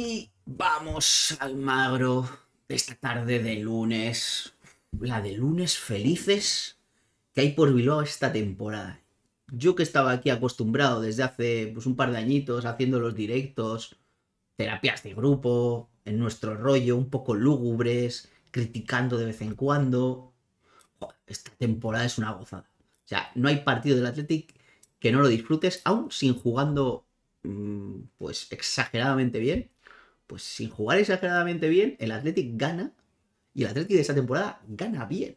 Y vamos al magro de esta tarde de lunes. La de lunes felices que hay por Bilbao esta temporada. Yo que estaba aquí acostumbrado desde hace pues, un par de añitos haciendo los directos, terapias de grupo, en nuestro rollo, un poco lúgubres, criticando de vez en cuando. esta temporada es una gozada. O sea, no hay partido del Athletic que no lo disfrutes, aún sin jugando mm, pues exageradamente bien pues sin jugar exageradamente bien, el Athletic gana y el Athletic de esta temporada gana bien.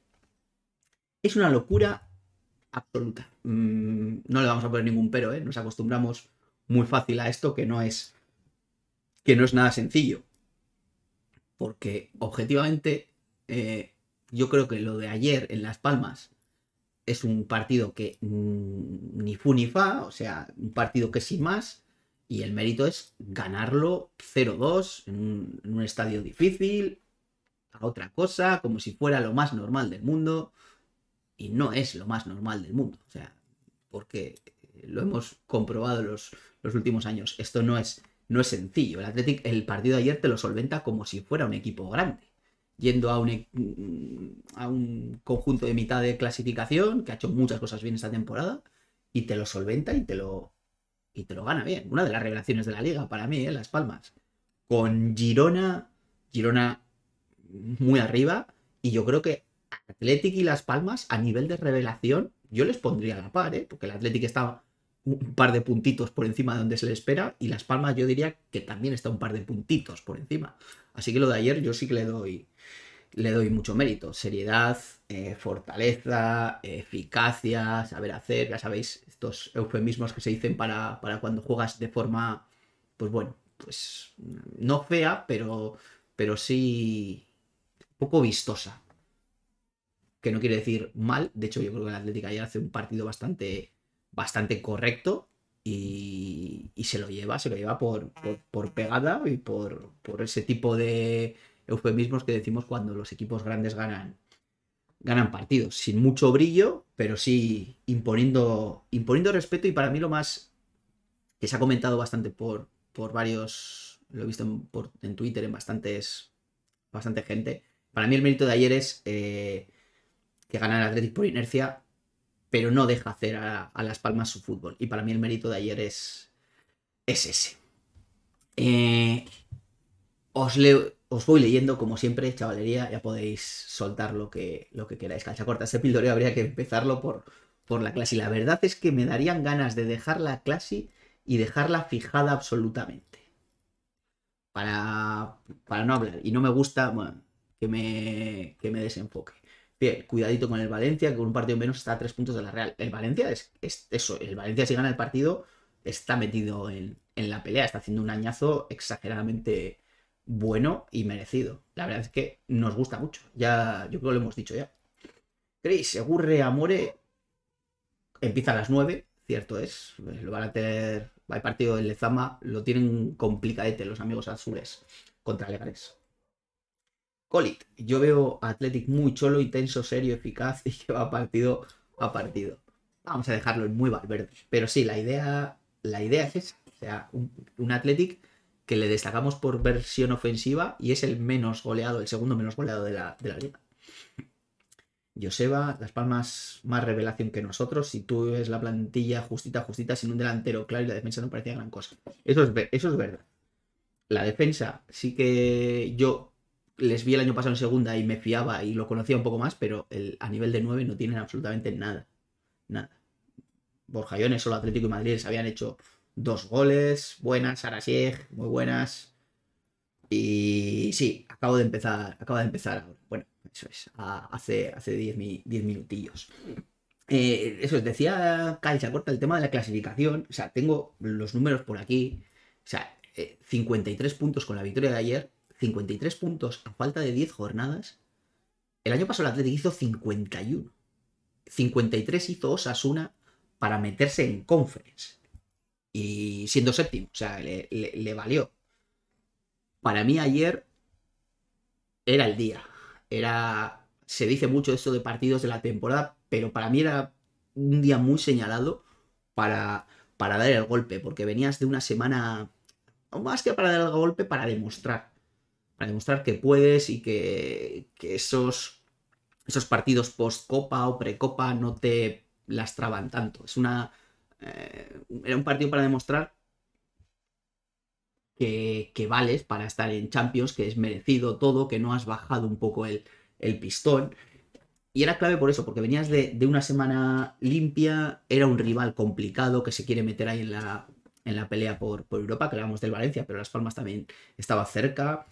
Es una locura absoluta. Mm, no le vamos a poner ningún pero, ¿eh? Nos acostumbramos muy fácil a esto que no es que no es nada sencillo. Porque objetivamente eh, yo creo que lo de ayer en Las Palmas es un partido que mm, ni fu ni fa, o sea, un partido que sin más y el mérito es ganarlo 0-2 en un, estadio difícil, a otra cosa, como si fuera lo más normal del mundo. Y no es lo más normal del mundo. O sea, porque lo hemos comprobado los, los últimos años. Esto no es, no es sencillo. El el partido de ayer te lo solventa como si fuera un equipo grande. Yendo a un, e-, a un conjunto de mitad de clasificación, que ha hecho muchas cosas bien esta temporada, y te lo solventa y te lo, y te lo gana bien. Una de las revelaciones de la liga para mí, ¿eh? Las Palmas. Con Girona, Girona muy arriba, y yo creo que Athletic y Las Palmas, a nivel de revelación, yo les pondría a la par, ¿eh? Porque el Athletic estaba un par de puntitos por encima de donde se le espera, y Las Palmas yo diría que también está un par de puntitos por encima. Así que lo de ayer yo sí que le doy, le doy mucho mérito. Seriedad, eh, fortaleza, eficacia, saber hacer, ya sabéis, estos eufemismos que se dicen para, para cuando juegas de forma, pues bueno, pues no fea, pero, pero sí poco vistosa. Que no quiere decir mal, de hecho yo creo que la Atlética ya hace un partido bastante, bastante correcto y, y se lo lleva, se lo lleva por, por pegada y por, por ese tipo de eufemismos que decimos cuando los equipos grandes ganan, ganan partidos, sin mucho brillo, pero sí imponiendo, imponiendo respeto y para mí lo más que se ha comentado bastante por, por varios, lo he visto en, Twitter, en bastantes, bastante gente, para mí el mérito de ayer es eh, que gana el Athletic por inercia, pero no deja hacer a, Las Palmas su fútbol. Y para mí el mérito de ayer es, es ese. Eh, os leo, os voy leyendo, como siempre, chavalería, ya podéis soltar lo que, lo que queráis. Calcha corta, ese pildorio habría que empezarlo por, por la clase. Y la verdad es que me darían ganas de dejar la clase y dejarla fijada absolutamente. Para, para no hablar. Y no me gusta que, me, que me desenfoque. Bien, cuidadito con el Valencia, que con un partido menos está a tres puntos de la Real. El Valencia eso, el Valencia si gana el partido está metido en, en la pelea, está haciendo un añazo exageradamente bueno y merecido. La verdad es que nos gusta mucho. Ya, yo creo que lo hemos dicho ya. Chris, segurre Amore. Empieza a las 9, cierto es. Lo van a tener. hay partido del Lezama lo tienen complicadete los amigos azules contra Leganés. Colit, yo veo a Athletic muy cholo, intenso, serio, eficaz y que va partido a partido. Vamos a dejarlo en muy Valverde. Pero sí, la idea, la idea es esa. O sea, un, un Athletic que le destacamos por versión ofensiva y es el menos goleado, el segundo menos goleado de la, de la liga. Joseba, Las Palmas más revelación que nosotros. Si tú ves la plantilla justita, justita, sin un delantero claro y la defensa no parecía gran cosa. Eso es, eso es verdad. La defensa sí que yo les vi el año pasado en segunda y me fiaba y lo conocía un poco más, pero a nivel de 9 no tienen absolutamente nada. Nada. Borja Iones, solo Atlético y Madrid les habían hecho Dos goles, buenas, Arasieg, muy buenas. Y sí, acabo de empezar, acabo de empezar Bueno, eso es, hace 10 hace diez, minutillos. Eh, eso es, decía calcha Corta el tema de la clasificación. O sea, tengo los números por aquí. O sea, 53 eh, puntos con la victoria de ayer, 53 puntos a falta de 10 jornadas. El año pasado el Atlético hizo 51. 53 hizo Osasuna para meterse en conference y siendo séptimo, o sea, le, valió. Para mí ayer era el día, era, se dice mucho esto de partidos de la temporada, pero para mí era un día muy señalado para, para dar el golpe, porque venías de una semana, más que para dar el golpe, para demostrar, para demostrar que puedes y que, que esos, esos partidos post-copa o pre-copa no te lastraban tanto. Es una eh, era un partido para demostrar que, vales para estar en Champions, que es merecido todo, que no has bajado un poco el, pistón. Y era clave por eso, porque venías de, una semana limpia, era un rival complicado que se quiere meter ahí en la, en la pelea por, Europa, que hablábamos del Valencia, pero Las Palmas también estaba cerca,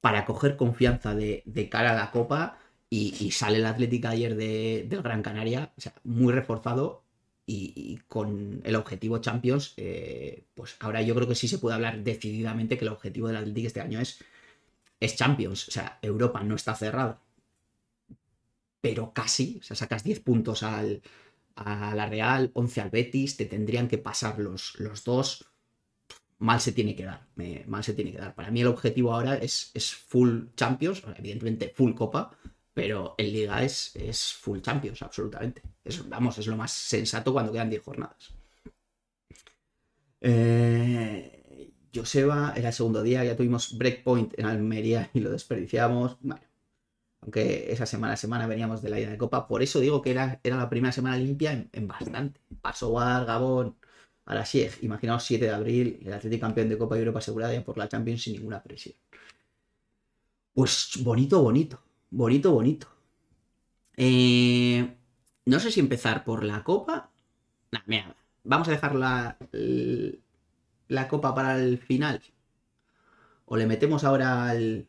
para coger confianza de, cara a la Copa, y, sale el Atlético ayer del Gran Canaria, o sea, muy reforzado, y, con el objetivo Champions, eh, pues ahora yo creo que sí se puede hablar decididamente que el objetivo del Atlético este año es, es Champions. O sea, Europa no está cerrada, pero casi, o sea, sacas 10 puntos a la Real, 11 al Betis, te tendrían que pasar los, los dos. Mal se tiene que dar, mal se tiene que dar. Para mí el objetivo ahora es, es full Champions, evidentemente full Copa, pero en Liga es, es full Champions, absolutamente. Es, vamos, es lo más sensato cuando quedan 10 jornadas. Eh, Joseba, era el segundo día, ya tuvimos breakpoint en Almería y lo desperdiciamos. Bueno, aunque esa semana semana veníamos de la ida de Copa, por eso digo que era, era la primera semana limpia en, bastante. Pasó a Gabón, a la Sieg. Imaginaos 7 de abril, el Atlético campeón de Copa de Europa asegurada ya por la Champions sin ninguna presión. Pues bonito, bonito. Bonito, bonito. Eh, no sé si empezar por la copa. vamos a dejar la, copa para el final. O le metemos ahora al.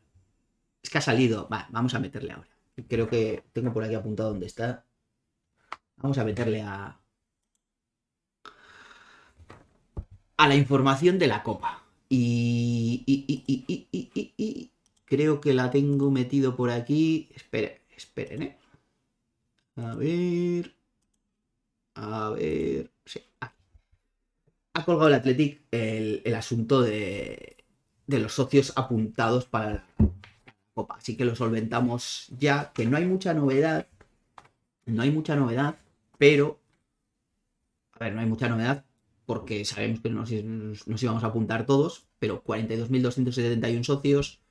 Es que ha salido. vamos a meterle ahora. Creo que tengo por aquí apuntado dónde está. Vamos a meterle a. A la información de la copa. y Creo que la tengo metido por aquí. Esperen, esperen, ¿eh? A ver. A ver. Sí, Ha colgado el Athletic el, asunto de, de, los socios apuntados para la Copa. Así que lo solventamos ya, que no hay mucha novedad. No hay mucha novedad, pero. A ver, no hay mucha novedad porque sabemos que nos, nos íbamos a apuntar todos, pero 42.271 socios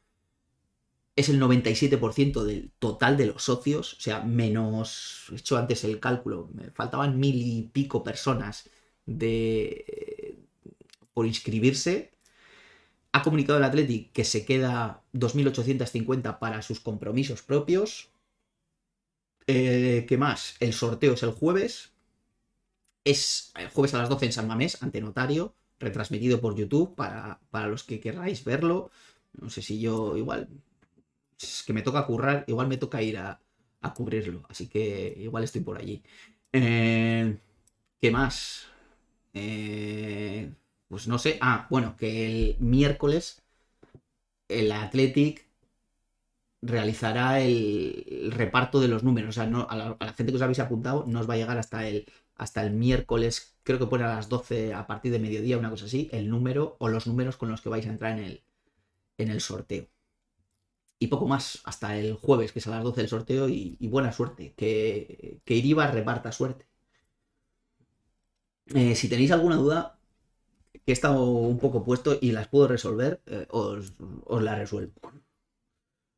es el 97% del total de los socios, o sea, menos, he hecho antes el cálculo, me faltaban mil y pico personas de, eh, por inscribirse. Ha comunicado el Athletic que se queda 2.850 para sus compromisos propios. Eh, ¿Qué más? El sorteo es el jueves. Es el jueves a las 12 en San Mamés, ante notario, retransmitido por YouTube para, para los que queráis verlo. No sé si yo igual pues, que me toca currar, igual me toca ir a, cubrirlo. Así que igual estoy por allí. Eh, ¿Qué más? Eh, pues no sé. Ah, bueno, que el miércoles el Athletic realizará el, reparto de los números. O sea, no, a, la, gente que os habéis apuntado no os va a llegar hasta el, hasta el miércoles, creo que pone a las 12 a partir de mediodía, una cosa así, el número o los números con los que vais a entrar en el, en el sorteo y poco más, hasta el jueves, que es a las 12 del sorteo, y, buena suerte, que, que Iriba reparta suerte. Eh, si tenéis alguna duda, que he estado un poco puesto y las puedo resolver, eh, os, la resuelvo.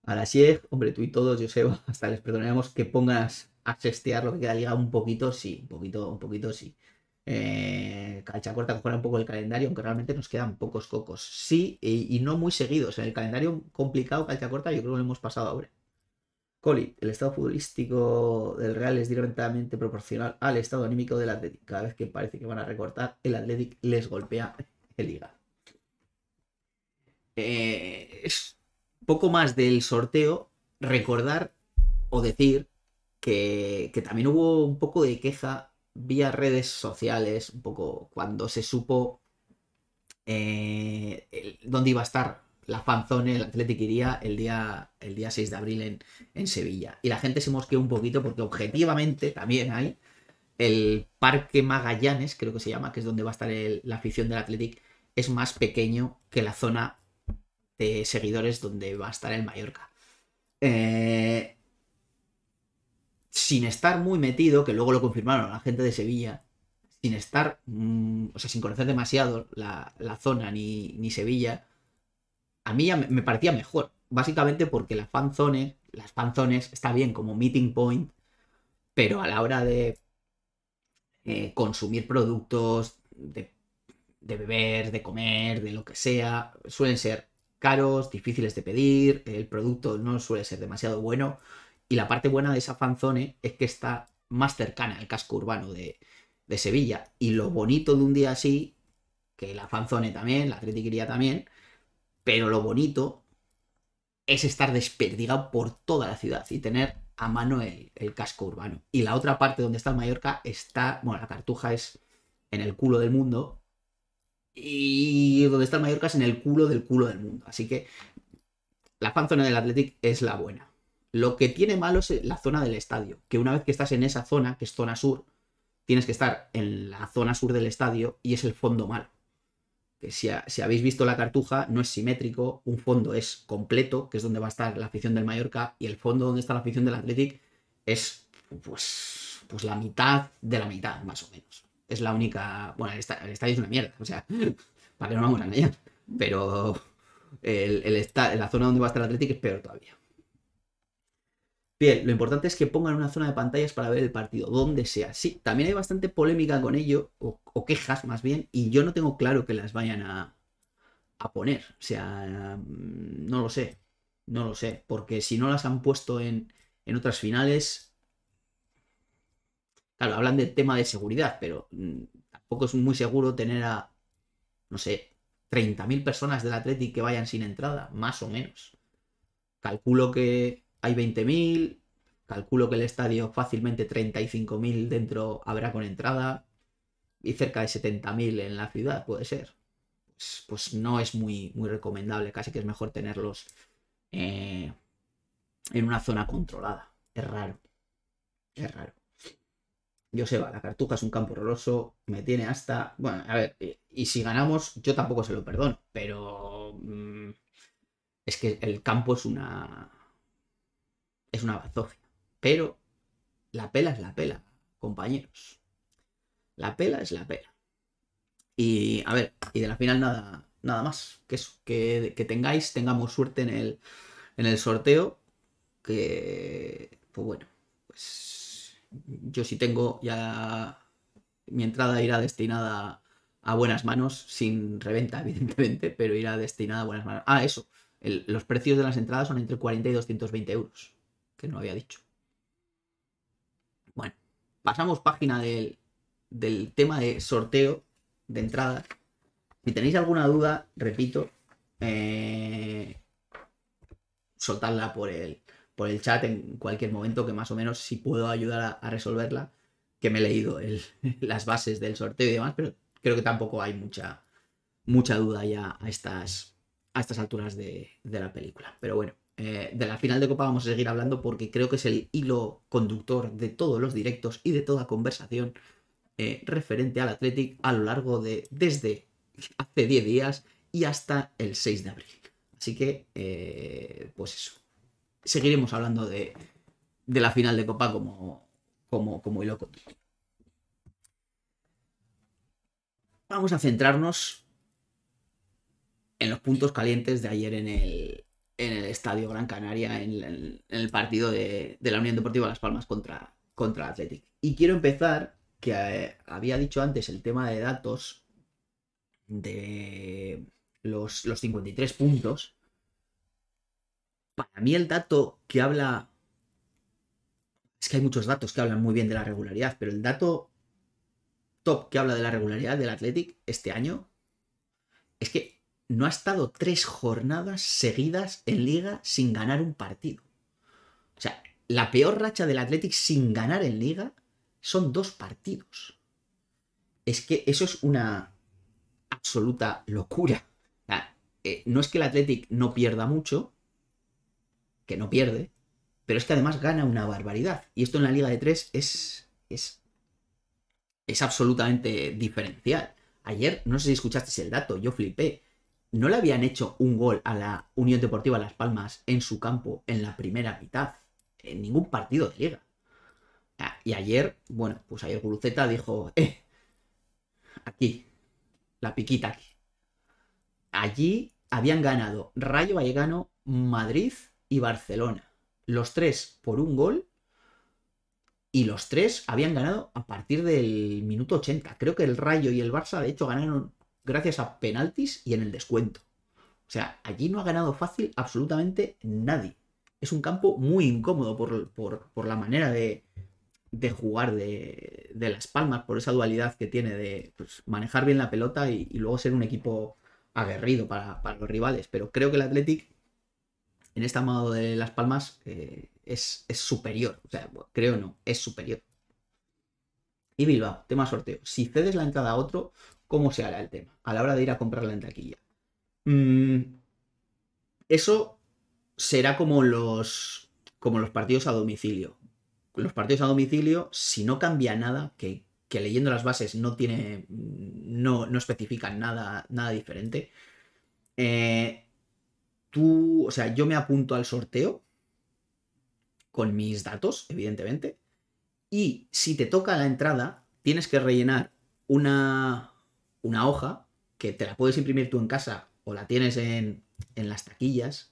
A la Sieg, eh, hombre, tú y todos, yo sé, hasta les perdonaremos que pongas a sestear lo que queda ligado un poquito, sí, un poquito, un poquito, sí. Eh, calcha corta fuera un poco el calendario, aunque realmente nos quedan pocos cocos. Sí, y, no muy seguidos. En el calendario complicado, calcha corta, yo creo que lo hemos pasado ahora. Coli, el estado futbolístico del Real es directamente proporcional al estado anímico del Athletic. Cada vez que parece que van a recortar, el Athletic les golpea el liga. Eh, es poco más del sorteo. Recordar o decir que, que también hubo un poco de queja vía redes sociales, un poco cuando se supo eh, dónde iba a estar la fanzone, el Athletic iría el día, el día 6 de abril en, en Sevilla. Y la gente se mosqueó un poquito porque objetivamente también hay el Parque Magallanes, creo que se llama, que es donde va a estar la afición del Athletic, es más pequeño que la zona de seguidores donde va a estar el Mallorca. Eh, sin estar muy metido, que luego lo confirmaron la gente de Sevilla, sin estar, mm, o sea, sin conocer demasiado la, zona ni, ni, Sevilla, a mí me, parecía mejor. Básicamente porque las panzones las fanzones está bien como meeting point, pero a la hora de eh, consumir productos, de, de beber, de comer, de lo que sea, suelen ser caros, difíciles de pedir, el producto no suele ser demasiado bueno. Y la parte buena de esa fanzone es que está más cercana al casco urbano de, Sevilla. Y lo bonito de un día así, que la fanzone también, la critiquería también, pero lo bonito es estar desperdigado por toda la ciudad y tener a mano el, el, casco urbano. Y la otra parte donde está Mallorca está, bueno, la Cartuja es en el culo del mundo y donde está Mallorca es en el culo del culo del mundo. Así que la fanzone del Athletic es la buena. Lo que tiene malo es la zona del estadio, que una vez que estás en esa zona, que es zona sur, tienes que estar en la zona sur del estadio y es el fondo malo. Que si, habéis visto la cartuja, no es simétrico, un fondo es completo, que es donde va a estar la afición del Mallorca, y el fondo donde está la afición del Athletic es pues, pues la mitad de la mitad, más o menos. Es la única... Bueno, el estadio es una mierda, o sea, para que no vamos a engañar. Pero el, la zona donde va a estar el Athletic es peor todavía. Bien, lo importante es que pongan una zona de pantallas para ver el partido, donde sea. Sí, también hay bastante polémica con ello, o, quejas más bien, y yo no tengo claro que las vayan a, poner. O sea, mm, no lo sé, no lo sé, porque si no las han puesto en, otras finales... Claro, hablan del tema de seguridad, pero mm, tampoco es muy seguro tener a, no sé, 30.000 personas del Atlético que vayan sin entrada, más o menos. Calculo que hay 20.000, calculo que el estadio fácilmente 35.000 dentro habrá con entrada y cerca de 70.000 en la ciudad, puede ser. Pues, pues, no es muy, muy recomendable, casi que es mejor tenerlos eh, en una zona controlada. Es raro, es raro. Yo va, la cartuja es un campo horroroso, me tiene hasta... Bueno, a ver, eh, y, si ganamos, yo tampoco se lo perdono, pero... Mm, es que el campo es una es una bazofia. Pero la pela es la pela, compañeros. La pela es la pela. Y a ver, y de la final nada, nada más. Que, que, tengáis, tengamos suerte en el, sorteo. Que, pues bueno, pues yo sí tengo ya... Mi entrada irá destinada a buenas manos, sin reventa, evidentemente, pero irá destinada a buenas manos. Ah, eso. los precios de las entradas son entre 40 y 220 euros que no había dicho. Bueno, pasamos página del, tema de sorteo de entrada. Si tenéis alguna duda, repito, eh, soltarla por el, por el chat en cualquier momento que más o menos si puedo ayudar a, resolverla, que me he leído las bases del sorteo y demás, pero creo que tampoco hay mucha, mucha duda ya a estas, a estas alturas de la película. Pero bueno. Eh, de la final de Copa vamos a seguir hablando porque creo que es el hilo conductor de todos los directos y de toda conversación eh, referente al Athletic a lo largo de desde hace 10 días y hasta el 6 de abril. Así que, eh, pues eso. Seguiremos hablando de, de, la final de Copa como, como, como hilo conductor. Vamos a centrarnos en los puntos calientes de ayer en el, en el Estadio Gran Canaria en, el partido de, la Unión Deportiva Las Palmas contra, contra Athletic. Y quiero empezar, que eh, había dicho antes el tema de datos de los, los 53 puntos. Para mí el dato que habla... Es que hay muchos datos que hablan muy bien de la regularidad, pero el dato top que habla de la regularidad del Athletic este año es que no ha estado tres jornadas seguidas en liga sin ganar un partido. O sea, la peor racha del Athletic sin ganar en liga son dos partidos. Es que eso es una absoluta locura. Eh, no es que el Athletic no pierda mucho, que no pierde, pero es que además gana una barbaridad. Y esto en la Liga de Tres es, es, es absolutamente diferencial. Ayer, no sé si escuchasteis el dato, yo flipé no le habían hecho un gol a la Unión Deportiva Las Palmas en su campo en la primera mitad, en ningún partido de liga. Ah, y ayer, bueno, pues ayer Guruceta dijo, eh, aquí, la piquita aquí. Allí habían ganado Rayo Vallecano, Madrid y Barcelona. Los tres por un gol y los tres habían ganado a partir del minuto 80. Creo que el Rayo y el Barça, de hecho, ganaron gracias a penaltis y en el descuento. O sea, allí no ha ganado fácil absolutamente nadie. Es un campo muy incómodo por, la manera de, jugar de, Las Palmas, por esa dualidad que tiene de pues, manejar bien la pelota y, luego ser un equipo aguerrido para, los rivales. Pero creo que el Athletic, en este amado de Las Palmas, eh, es, es, superior. O sea, creo no, es superior. Y Bilbao, tema sorteo. Si cedes la entrada a otro, cómo se hará el tema a la hora de ir a comprar la taquilla. Mm, eso será como los, como los partidos a domicilio. Los partidos a domicilio, si no cambia nada, que, leyendo las bases no tiene. no, no especifican nada, nada diferente. Eh, tú. O sea, yo me apunto al sorteo con mis datos, evidentemente. Y si te toca la entrada, tienes que rellenar una, una hoja que te la puedes imprimir tú en casa o la tienes en, en las taquillas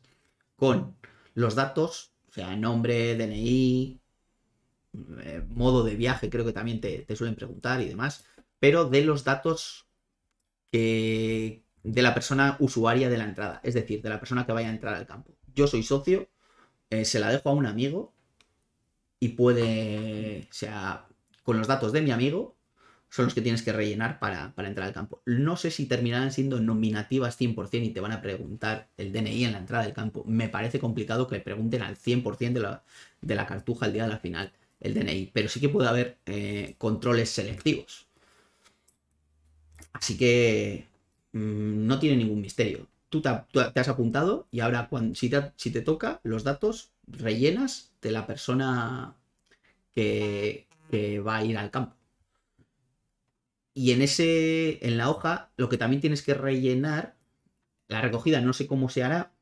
con los datos, o sea, nombre, DNI, eh, modo de viaje, creo que también te, suelen preguntar y demás, pero de los datos que, de la persona usuaria de la entrada, es decir, de la persona que vaya a entrar al campo. Yo soy socio, eh, se la dejo a un amigo y puede, o sea, con los datos de mi amigo, son los que tienes que rellenar para, entrar al campo. No sé si terminarán siendo nominativas 100% y te van a preguntar el DNI en la entrada del campo. Me parece complicado que le pregunten al 100% de la, cartuja al día de la final el DNI, pero sí que puede haber eh, controles selectivos. Así que mm, no tiene ningún misterio. Tú te, has apuntado y ahora si, te, toca los datos, rellenas de la persona que va a ir al campo. Y en ese, en la hoja, lo que también tienes que rellenar, la recogida no sé cómo se hará,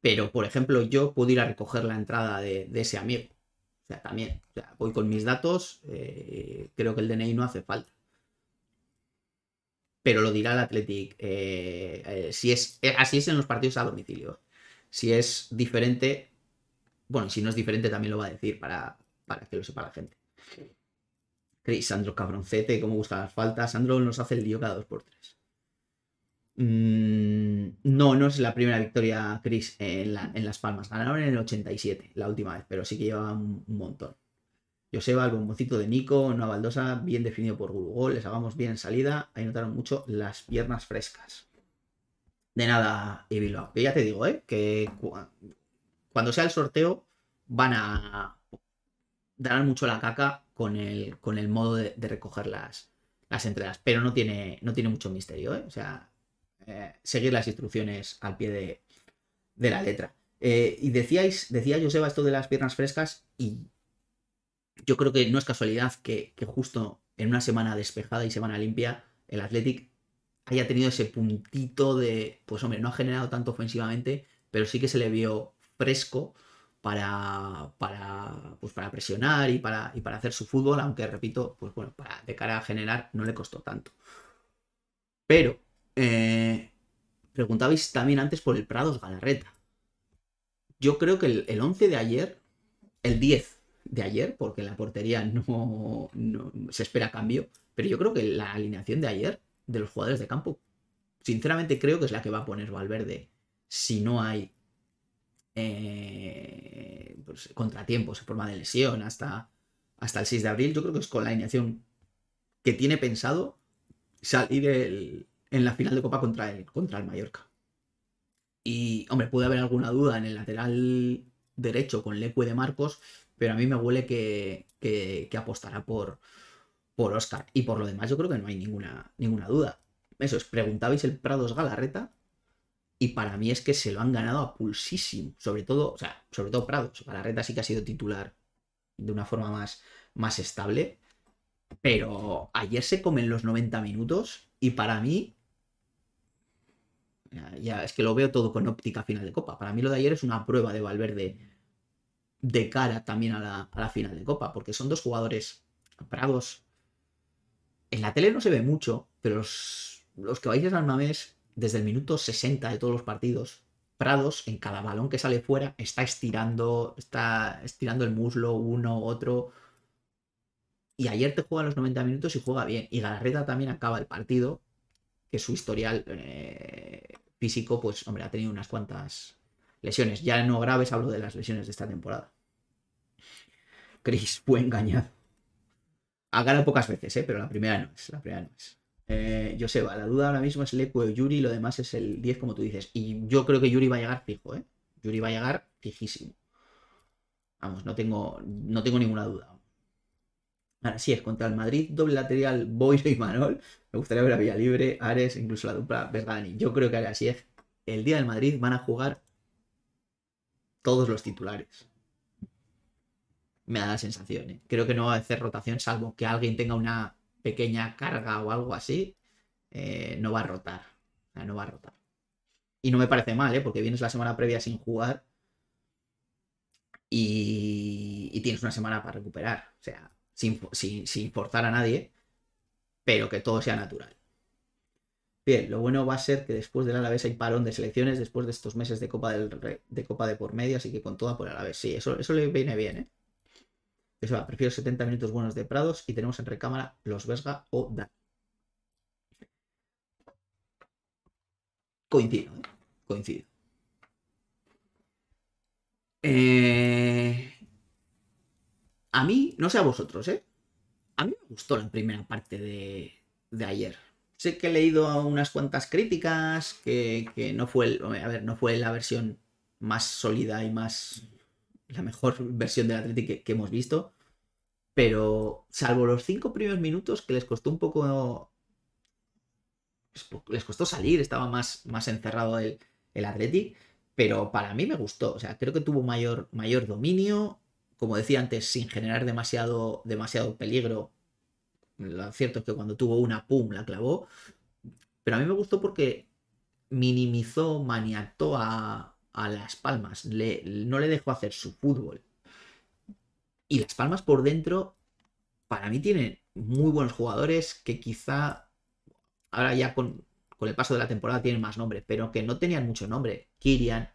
pero por ejemplo yo puedo ir a recoger la entrada de, ese amigo. O sea, también, voy con mis datos, eh, creo que el DNI no hace falta. Pero lo dirá el Athletic, eh, eh, si es, así es en los partidos a domicilio. Si es diferente, bueno, si no es diferente también lo va a decir para, para que lo sepa la gente. Cris, Sandro, cabroncete, cómo gustan las faltas. Sandro nos hace el lío cada 2x3. Mm, no, no es la primera victoria, Chris, en, Las Palmas. Ganaron en el 87, la última vez, pero sí que lleva un, montón. Joseba, el bombocito de Nico, Nueva baldosa bien definido por Gurugol, les hagamos bien en salida. Ahí notaron mucho las piernas frescas. De nada, Evilao. Que ya te digo, ¿eh? Que cuando sea el sorteo van a dar mucho la caca con el, modo de, recoger las, entradas. Pero no tiene, no tiene mucho misterio, ¿eh? O sea, eh, seguir las instrucciones al pie de, la letra. Eh, y decíais, decía Joseba esto de las piernas frescas y yo creo que no es casualidad que, que justo en una semana despejada y semana limpia el Athletic haya tenido ese puntito de, pues hombre, no ha generado tanto ofensivamente, pero sí que se le vio fresco para, para, pues para presionar y para, y para hacer su fútbol, aunque repito, pues bueno, de cara a generar no le costó tanto. Pero, eh, preguntabais también antes por el Prados Galarreta. Yo creo que el, el 11 de ayer, el 10 de ayer, porque la portería no, no se espera cambio, pero yo creo que la alineación de ayer de los jugadores de campo, sinceramente creo que es la que va a poner Valverde si no hay eh, pues, contratiempos en forma de lesión hasta, hasta el 6 de abril. Yo creo que es con la alineación que tiene pensado salir en la final de Copa contra el, contra el Mallorca. Y, hombre, puede haber alguna duda en el lateral derecho con Lecue de Marcos, pero a mí me huele que, apostará por, por Oscar. Y por lo demás, yo creo que no hay ninguna, ninguna duda. Eso es, preguntabais el Prados Galarreta y para mí es que se lo han ganado a pulsísimo. Sobre todo, o sea, sobre todo Prados. La Reta sí que ha sido titular de una forma más, más estable. Pero ayer se comen los 90 minutos y para mí. Ya, es que lo veo todo con óptica final de Copa. Para mí lo de ayer es una prueba de Valverde de cara también a la, final de Copa, porque son dos jugadores Prados. En la tele no se ve mucho, pero los, los que vais a San Mamés desde el minuto 60 de todos los partidos, Prados en cada balón que sale fuera está estirando, está estirando el muslo uno, otro. Y ayer te juega los 90 minutos y juega bien. Y Galarreta también acaba el partido, que su historial eh, físico, pues hombre, ha tenido unas cuantas lesiones. Ya no graves hablo de las lesiones de esta temporada. Cris, fue engañado. Ha ganado pocas veces, eh, pero la primera no es. La primera no es. Eh, va la duda ahora mismo es eco o Yuri, lo demás es el 10, como tú dices. Y yo creo que Yuri va a llegar fijo, ¿eh? Yuri va a llegar fijísimo. Vamos, no tengo, no tengo ninguna duda. Ahora sí es, contra el Madrid, doble lateral, boyo y Manol. Me gustaría ver a Villa Libre, Ares, incluso la dupla Bergani. Yo creo que ahora sí es. El día del Madrid van a jugar todos los titulares. Me da la sensación, ¿eh? Creo que no va a hacer rotación, salvo que alguien tenga una pequeña carga o algo así, eh, no va a rotar. no va a rotar. Y no me parece mal, ¿eh? Porque vienes la semana previa sin jugar y, tienes una semana para recuperar. O sea, sin, forzar a nadie, pero que todo sea natural. Bien, lo bueno va a ser que después del Alavés hay parón de selecciones después de estos meses de Copa, del, de, Copa de por medio, así que con toda por Alavés. Sí, eso, eso le viene bien, ¿eh? prefiero 70 minutos buenos de Prados y tenemos en recámara los Vesga o Dan. Coincido, ¿eh? coincido. Eh, a mí, no sé a vosotros, ¿eh? A mí me gustó la primera parte de, ayer. Sé que he leído unas cuantas críticas, que, no, fue a ver, no fue la versión más sólida y más la mejor versión del Atlético que, hemos visto. Pero salvo los cinco primeros minutos que les costó un poco. Pues, les costó salir, estaba más, más encerrado el, el Atlético. Pero para mí me gustó. O sea, creo que tuvo mayor, mayor dominio. Como decía antes, sin generar demasiado, demasiado peligro. Lo cierto es que cuando tuvo una, pum, la clavó. Pero a mí me gustó porque minimizó, maniató a, a Las Palmas, no le dejó hacer su fútbol. Y Las Palmas por dentro, para mí tienen muy buenos jugadores que quizá ahora ya con, con el paso de la temporada tienen más nombre, pero que no tenían mucho nombre. Kirian,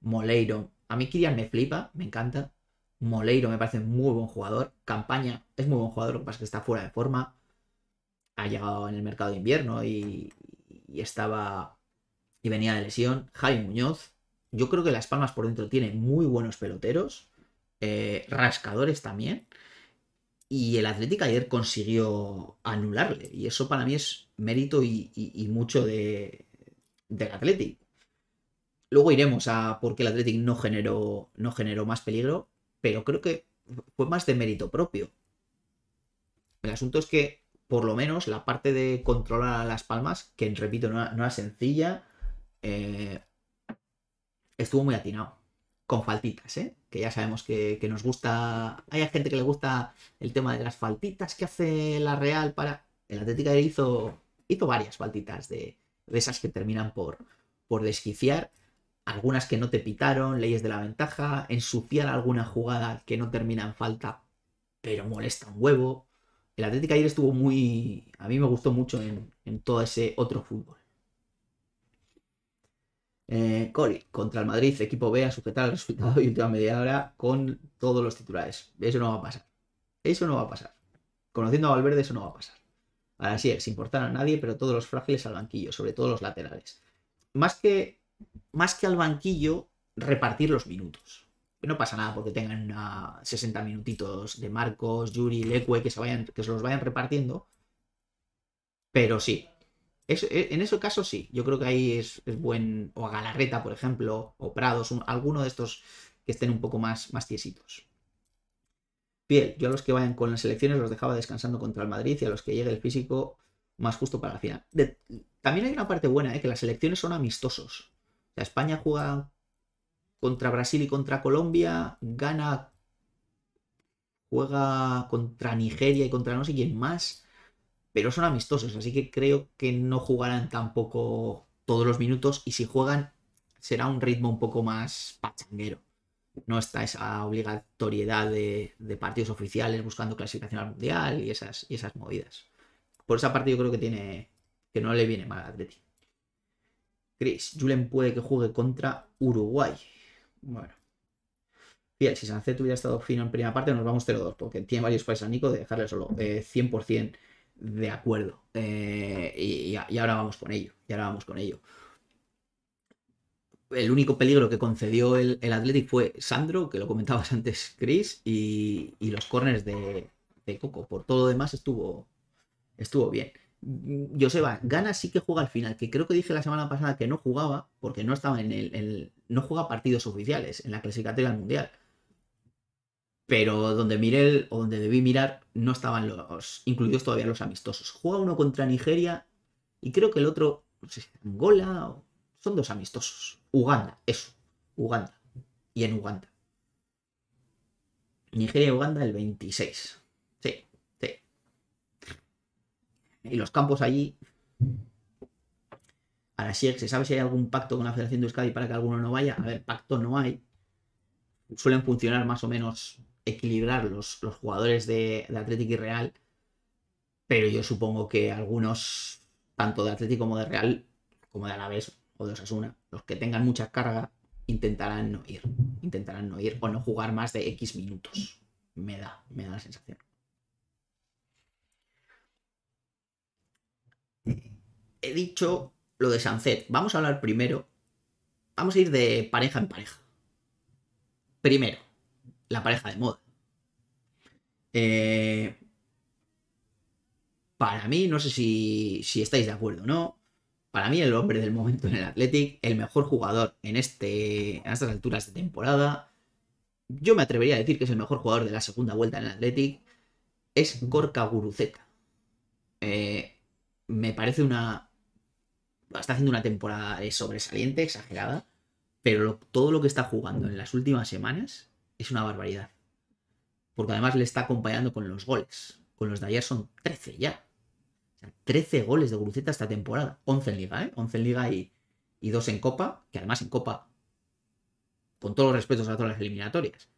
Moleiro. A mí Kirian me flipa, me encanta. Moleiro me parece muy buen jugador. Campaña es muy buen jugador, lo que pasa es que está fuera de forma. Ha llegado en el mercado de invierno y, y estaba. y venía de lesión. Javi Muñoz, yo creo que Las Palmas por dentro tiene muy buenos peloteros, eh, rascadores también. Y el Atlético ayer consiguió anularle. Y eso para mí es mérito y, mucho del Athletic. Luego iremos a por qué el Athletic no generó, no generó más peligro, pero creo que fue más de mérito propio. El asunto es que, por lo menos, la parte de controlar a las palmas, que repito, no era, no era sencilla, eh, estuvo muy atinado. Con faltitas, ¿eh? Que ya sabemos que, nos gusta. Hay gente que le gusta el tema de las faltitas que hace la Real para. El Atlético hizo, hizo varias faltitas de, de esas que terminan por, por desquiciar. Algunas que no te pitaron, leyes de la ventaja, ensuciar alguna jugada que no termina en falta, pero molesta un huevo. El Atlético ayer estuvo muy. A mí me gustó mucho en todo ese otro fútbol. Eh, Cori, contra el Madrid, equipo B a sujetar el resultado y última media hora con todos los titulares. Eso no va a pasar. Eso no va a pasar. Conociendo a Valverde, eso no va a pasar. Ahora sí, es importar a nadie, pero todos los frágiles al banquillo, sobre todo los laterales. Más que, más que al banquillo, repartir los minutos. No pasa nada porque tengan 60 minutitos de Marcos, Yuri, Leque, que, se vayan, que se los vayan repartiendo. Pero sí, eh, en ese caso sí, yo creo que ahí es, buen, o a Galarreta, por ejemplo, o Prados, alguno de estos que estén un poco más, más tiesitos. Piel, yo a los que vayan con las elecciones los dejaba descansando contra el Madrid y a los que llegue el físico más justo para la final. también hay una parte buena, eh, que las elecciones son amistosos. O sea, España juega contra Brasil y contra Colombia, gana, juega contra Nigeria y contra no sé quién más pero son amistosos, así que creo que no jugarán tampoco todos los minutos y si juegan será un ritmo un poco más pachanguero. No está esa obligatoriedad de, partidos oficiales buscando clasificación al mundial y esas, y esas movidas. Por esa parte yo creo que tiene que no le viene mal a Atleti. Chris, Julen puede que juegue contra Uruguay. Bueno. Bien, si Sancet hubiera estado fino en primera parte, nos vamos 0-2, porque tiene varios fallos a Nico de dejarle solo 100% eh, de acuerdo. Eh, y, ahora vamos con ello. Y ahora vamos con ello. El único peligro que concedió el, el Athletic fue Sandro, que lo comentabas antes, Chris, y, los corners de, Coco. Por todo lo demás estuvo, estuvo bien. Joseba, Gana sí que juega al final, que creo que dije la semana pasada que no jugaba porque no estaba en el, no juega partidos oficiales en la clasificatoria mundial pero donde miré o donde debí mirar no estaban los incluidos todavía los amistosos. Juega uno contra Nigeria y creo que el otro, no sé, Angola, o, son dos amistosos. Uganda, eso, Uganda. Y en Uganda. Nigeria y Uganda el 26. Sí, sí. Y los campos allí... Ahora sí, ¿se sabe si hay algún pacto con la Federación de Euskadi para que alguno no vaya? A ver, pacto no hay, suelen funcionar más o menos equilibrar los, los jugadores de, de Atlético y Real, pero yo supongo que algunos, tanto de Atlético como de Real, como de Alavés o de Osasuna, los que tengan mucha carga, intentarán no ir, intentarán no ir o no jugar más de X minutos. Me da, me da la sensación. He dicho lo de Sancet. Vamos a hablar primero. Vamos a ir de pareja en pareja. Primero, la pareja de moda. Eh, para mí, no sé si, estáis de acuerdo o no, para mí el hombre del momento en el Athletic, el mejor jugador en, este, estas alturas de temporada, yo me atrevería a decir que es el mejor jugador de la segunda vuelta en el Athletic, es Gorka Guruzeta. Eh, me parece una... Está haciendo una temporada sobresaliente, exagerada. Pero todo lo que está jugando en las últimas semanas es una barbaridad. Porque además le está acompañando con los goles. Con los de ayer son 13 ya. O sea, 13 goles de Guruceta esta temporada. 11 en liga, ¿eh? 11 en liga y, 2 en copa. Que además en copa, con todos los respetos a todas las eliminatorias.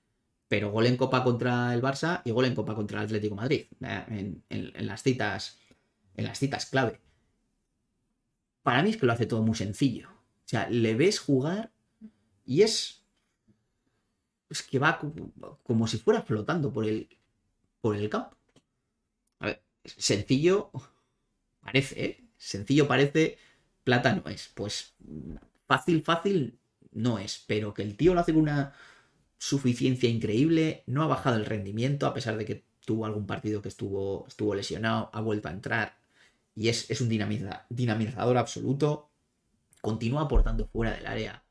Pero gol en copa contra el Barça y gol en copa contra el Atlético Madrid. ¿eh? en las citas. En las citas clave para mí es que lo hace todo muy sencillo. O sea, le ves jugar y es, es que va como, si fuera flotando por el, por el campo. A ver, sencillo parece, ¿eh? Sencillo parece, plata no es. Pues fácil, fácil no es. Pero que el tío lo hace con una suficiencia increíble, no ha bajado el rendimiento a pesar de que tuvo algún partido que estuvo, estuvo lesionado, ha vuelto a entrar y es, un dinamizador absoluto. Continúa aportando fuera del área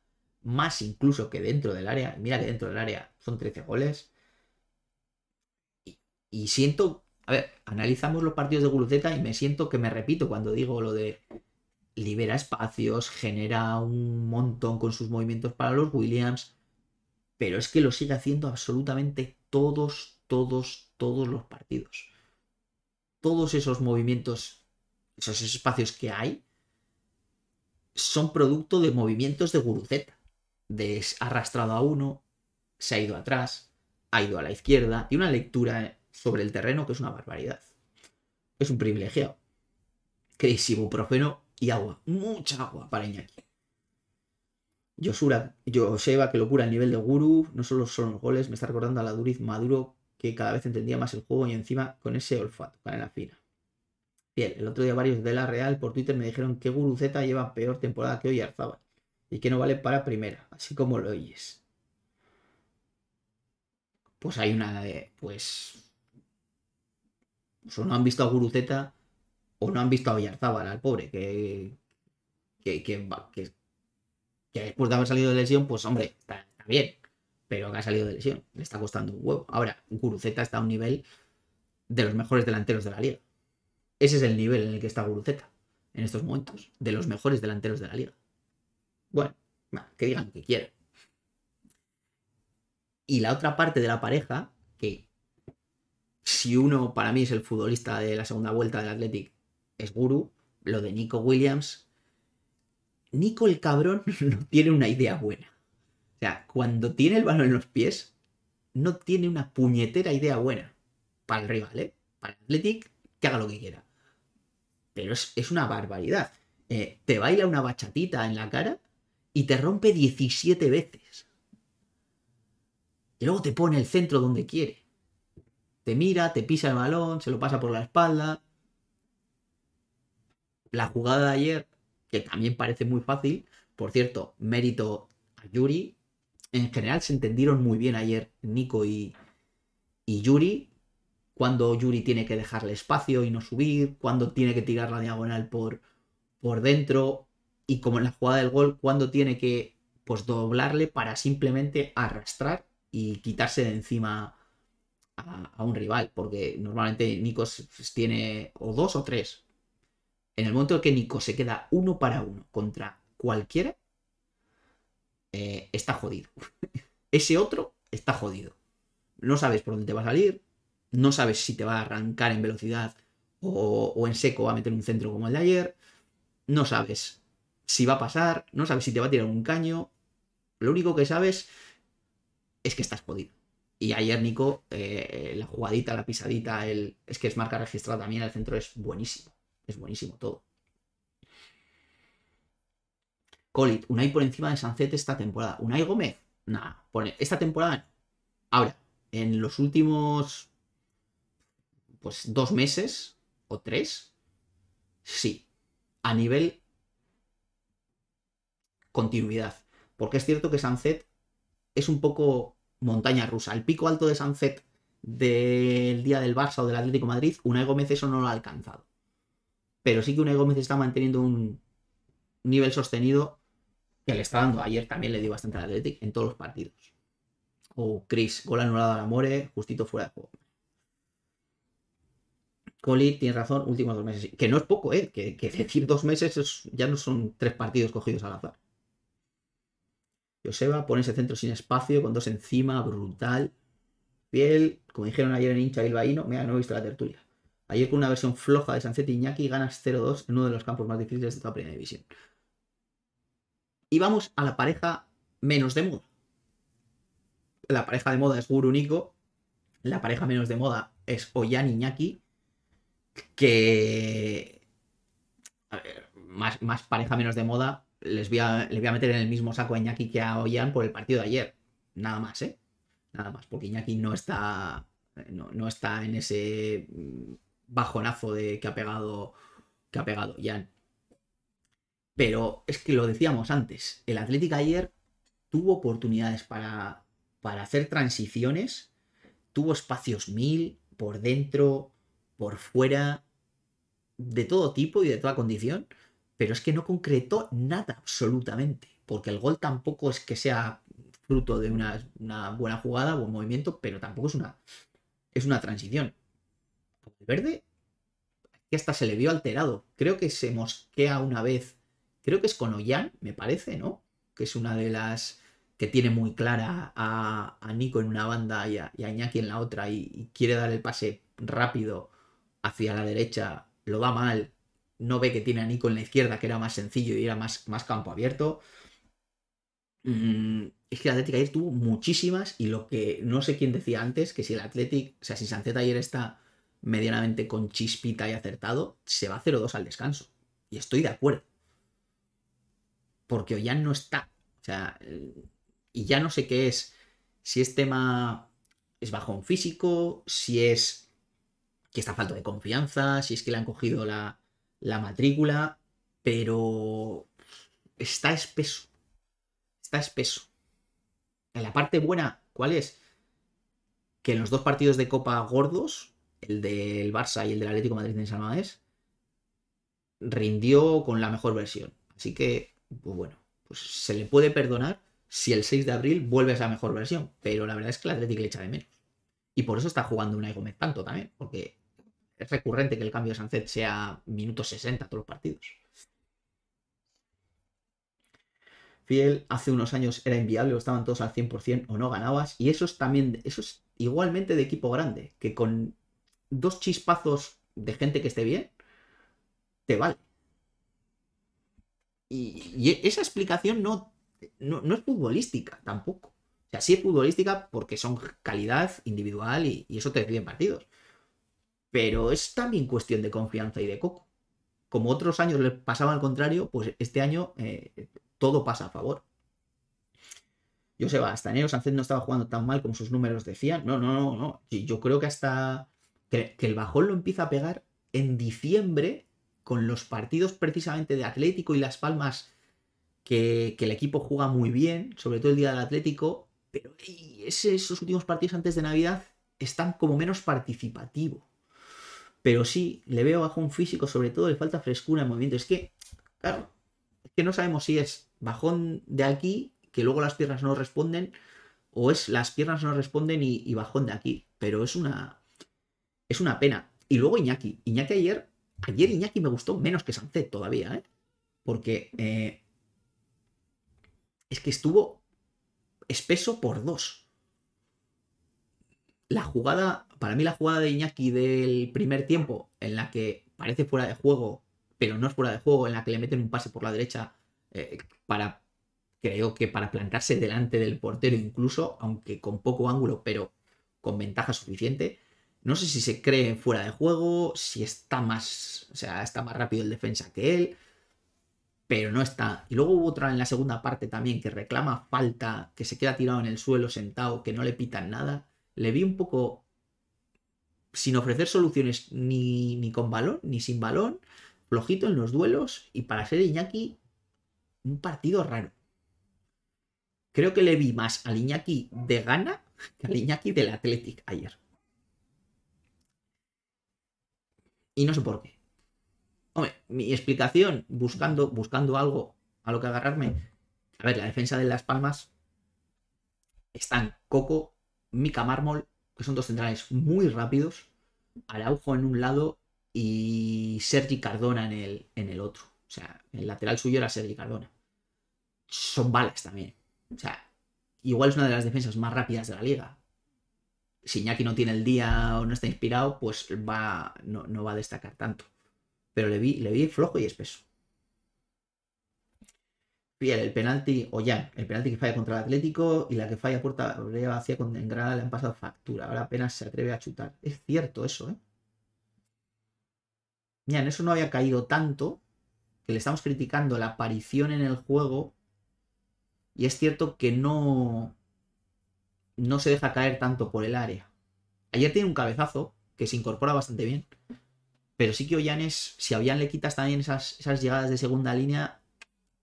más incluso que dentro del área. Mira que dentro del área son 13 goles. Y, siento, a ver, analizamos los partidos de Guruceta y me siento que me repito cuando digo lo de libera espacios, genera un montón con sus movimientos para los Williams, pero es que lo sigue haciendo absolutamente todos, todos, todos los partidos. Todos esos movimientos, esos espacios que hay, son producto de movimientos de Guruceta de arrastrado a uno, se ha ido atrás, ha ido a la izquierda y una lectura sobre el terreno que es una barbaridad. Es un privilegiado. Creéis ibuprofeno y agua, mucha agua para Iñaki. Yosura, Joseba, que locura a nivel de Guru, no solo son los goles, me está recordando a la Duriz Maduro, que cada vez entendía más el juego y encima con ese olfato, Para la fina. Bien, el otro día varios de la Real por Twitter me dijeron que Guru Z lleva peor temporada que hoy Arzaba y que no vale para primera, así como lo oyes. Pues hay una pues, pues, o no han visto a Guruceta o no han visto a Villarzábal, al pobre, que que, después de haber salido de lesión, pues hombre, está, bien, pero que ha salido de lesión, le está costando un huevo. Ahora, Guruceta está a un nivel de los mejores delanteros de la liga. Ese es el nivel en el que está Guruzeta en estos momentos, de los mejores delanteros de la liga. Bueno, que digan lo que quieran. Y la otra parte de la pareja, que si uno para mí es el futbolista de la segunda vuelta del Athletic, es Guru, lo de Nico Williams. Nico el cabrón no tiene una idea buena. O sea, cuando tiene el balón en los pies, no tiene una puñetera idea buena para el rival, ¿eh? Para el Athletic, que haga lo que quiera. Pero es, una barbaridad. Eh, te baila una bachatita en la cara y te rompe 17 veces. Y luego te pone el centro donde quiere. Te mira, te pisa el balón, se lo pasa por la espalda. La jugada de ayer, que también parece muy fácil, por cierto, mérito a Yuri. En general se entendieron muy bien ayer Nico y, Yuri. Cuando Yuri tiene que dejarle espacio y no subir, cuando tiene que tirar la diagonal por, por dentro, y como en la jugada del gol, cuando tiene que pues doblarle para simplemente arrastrar y quitarse de encima a, un rival, porque normalmente Nikos tiene o dos o tres. En el momento en que Nikos se queda uno para uno contra cualquiera, eh, está jodido. Ese otro está jodido. No sabes por dónde te va a salir, no sabes si te va a arrancar en velocidad o, o en seco va a meter un centro como el de ayer, no sabes si va a pasar, no sabes si te va a tirar un caño. Lo único que sabes es que estás podido. Y ayer Nico, eh, la jugadita, la pisadita, el... es que es marca registrada también, el centro es buenísimo. Es buenísimo todo. Colit, Unai por encima de Sancet esta temporada. Unai Gómez, nada, pone, esta temporada. Ahora, en los últimos, pues, dos meses o tres, sí. A nivel continuidad. Porque es cierto que Sunset es un poco montaña rusa. El pico alto de Sunset del día del Barça o del Atlético Madrid, Unai Gómez eso no lo ha alcanzado. Pero sí que Unai Gómez está manteniendo un nivel sostenido que le está dando. Ayer también le dio bastante al Atlético en todos los partidos. O Chris, gol anulado a Amore, justito fuera de juego. Coli tiene razón, últimos dos meses. Que no es poco, ¿eh? Que, decir dos meses ya no son tres partidos cogidos al azar. Joseba pone ese centro sin espacio, con dos encima, brutal. Piel, como dijeron ayer en hincha bilbaíno, mira, no he visto la tertulia. Ayer con una versión floja de Sancetti Iñaki ganas 0-2 en uno de los campos más difíciles de toda primera división. Y vamos a la pareja menos de moda. La pareja de moda es Guru Nico. La pareja menos de moda es Oyan Iñaki. Que. A ver, más, más pareja menos de moda les voy a, a meter en el mismo saco a Iñaki que a Ollán por el partido de ayer. Nada más, ¿eh? Nada más, porque Iñaki no está, no, está en ese bajonazo de, que ha pegado que ha pegado Pero es que lo decíamos antes, el Atlético ayer tuvo oportunidades para, para hacer transiciones, tuvo espacios mil por dentro, por fuera, de todo tipo y de toda condición pero es que no concretó nada absolutamente, porque el gol tampoco es que sea fruto de una, buena jugada buen movimiento, pero tampoco es una, es una transición. El verde, que hasta se le vio alterado, creo que se mosquea una vez, creo que es con Ollán, me parece, ¿no? Que es una de las que tiene muy clara a, Nico en una banda y a, Iñaki en la otra y, y quiere dar el pase rápido hacia la derecha, lo da mal, no ve que tiene a Nico en la izquierda, que era más sencillo y era más, más campo abierto. Mm, es que el Atlético ayer tuvo muchísimas y lo que no sé quién decía antes, que si el Atlético, o sea, si Sancet ayer está medianamente con chispita y acertado, se va a 0-2 al descanso. Y estoy de acuerdo. Porque ya no está. O sea, eh, y ya no sé qué es. Si es tema. Es bajón físico, si es que está falto de confianza, si es que le han cogido la, la matrícula, pero está espeso. Está espeso. En la parte buena, ¿cuál es? Que en los dos partidos de Copa gordos, el del Barça y el del Atlético de Madrid en San rindió con la mejor versión. Así que, pues bueno, pues se le puede perdonar si el 6 de abril vuelve a esa mejor versión. Pero la verdad es que el Atlético le echa de menos. Y por eso está jugando un Gómez tanto también, porque es recurrente que el cambio de Sancet sea minutos 60 todos los partidos. Fiel hace unos años era inviable, o estaban todos al 100% o no ganabas. Y eso es también, eso es igualmente de equipo grande, que con dos chispazos de gente que esté bien, te vale. Y, esa explicación no, no, es futbolística tampoco. O sea, sí es futbolística porque son calidad individual y, eso te deciden partidos. Pero es también cuestión de confianza y de coco. Como otros años le pasaba al contrario, pues este año eh, todo pasa a favor. Yo sé, hasta enero Sánchez no estaba jugando tan mal como sus números decían. No, no, no, no. Yo creo que hasta que, el bajón lo empieza a pegar en diciembre con los partidos precisamente de Atlético y Las Palmas que, el equipo juega muy bien, sobre todo el día del Atlético, pero esos últimos partidos antes de Navidad están como menos participativos. Pero sí, le veo bajón físico, sobre todo le falta frescura en movimiento. Es que, claro, es que no sabemos si es bajón de aquí, que luego las piernas no responden, o es las piernas no responden y, bajón de aquí. Pero es una. Es una pena. Y luego Iñaki. Iñaki ayer. Ayer Iñaki me gustó menos que Sancet todavía, ¿eh? Porque. Eh, es que estuvo espeso por dos la jugada, para mí la jugada de Iñaki del primer tiempo, en la que parece fuera de juego, pero no es fuera de juego, en la que le meten un pase por la derecha eh, para, creo que para plantarse delante del portero incluso, aunque con poco ángulo, pero con ventaja suficiente. No sé si se cree fuera de juego, si está más, o sea, está más rápido el defensa que él, pero no está. Y luego hubo otra en la segunda parte también que reclama falta, que se queda tirado en el suelo sentado, que no le pitan nada le vi un poco sin ofrecer soluciones ni, con balón, ni sin balón, flojito en los duelos y para ser Iñaki, un partido raro. Creo que le vi más al Iñaki de gana que al Iñaki del Athletic ayer. Y no sé por qué. Hombre, mi explicación, buscando, buscando algo a lo que agarrarme. A ver, la defensa de Las Palmas están Coco, Mika Mármol, que son dos centrales muy rápidos, Araujo en un lado y Sergi Cardona en el, en el otro. O sea, el lateral suyo era Sergi Cardona. Son balas también. O sea, igual es una de las defensas más rápidas de la liga. Si Iñaki no tiene el día o no está inspirado, pues va, no, no va a destacar tanto. Pero le vi, le vi flojo y espeso el penalti, o el penalti que falla contra el Atlético y la que falla puerta vacía con en le han pasado factura. Ahora apenas se atreve a chutar. Es cierto eso, ¿eh? en eso no había caído tanto que le estamos criticando la aparición en el juego. Y es cierto que no. No se deja caer tanto por el área. Ayer tiene un cabezazo que se incorpora bastante bien. Pero sí que es. si a le quitas también esas, esas llegadas de segunda línea,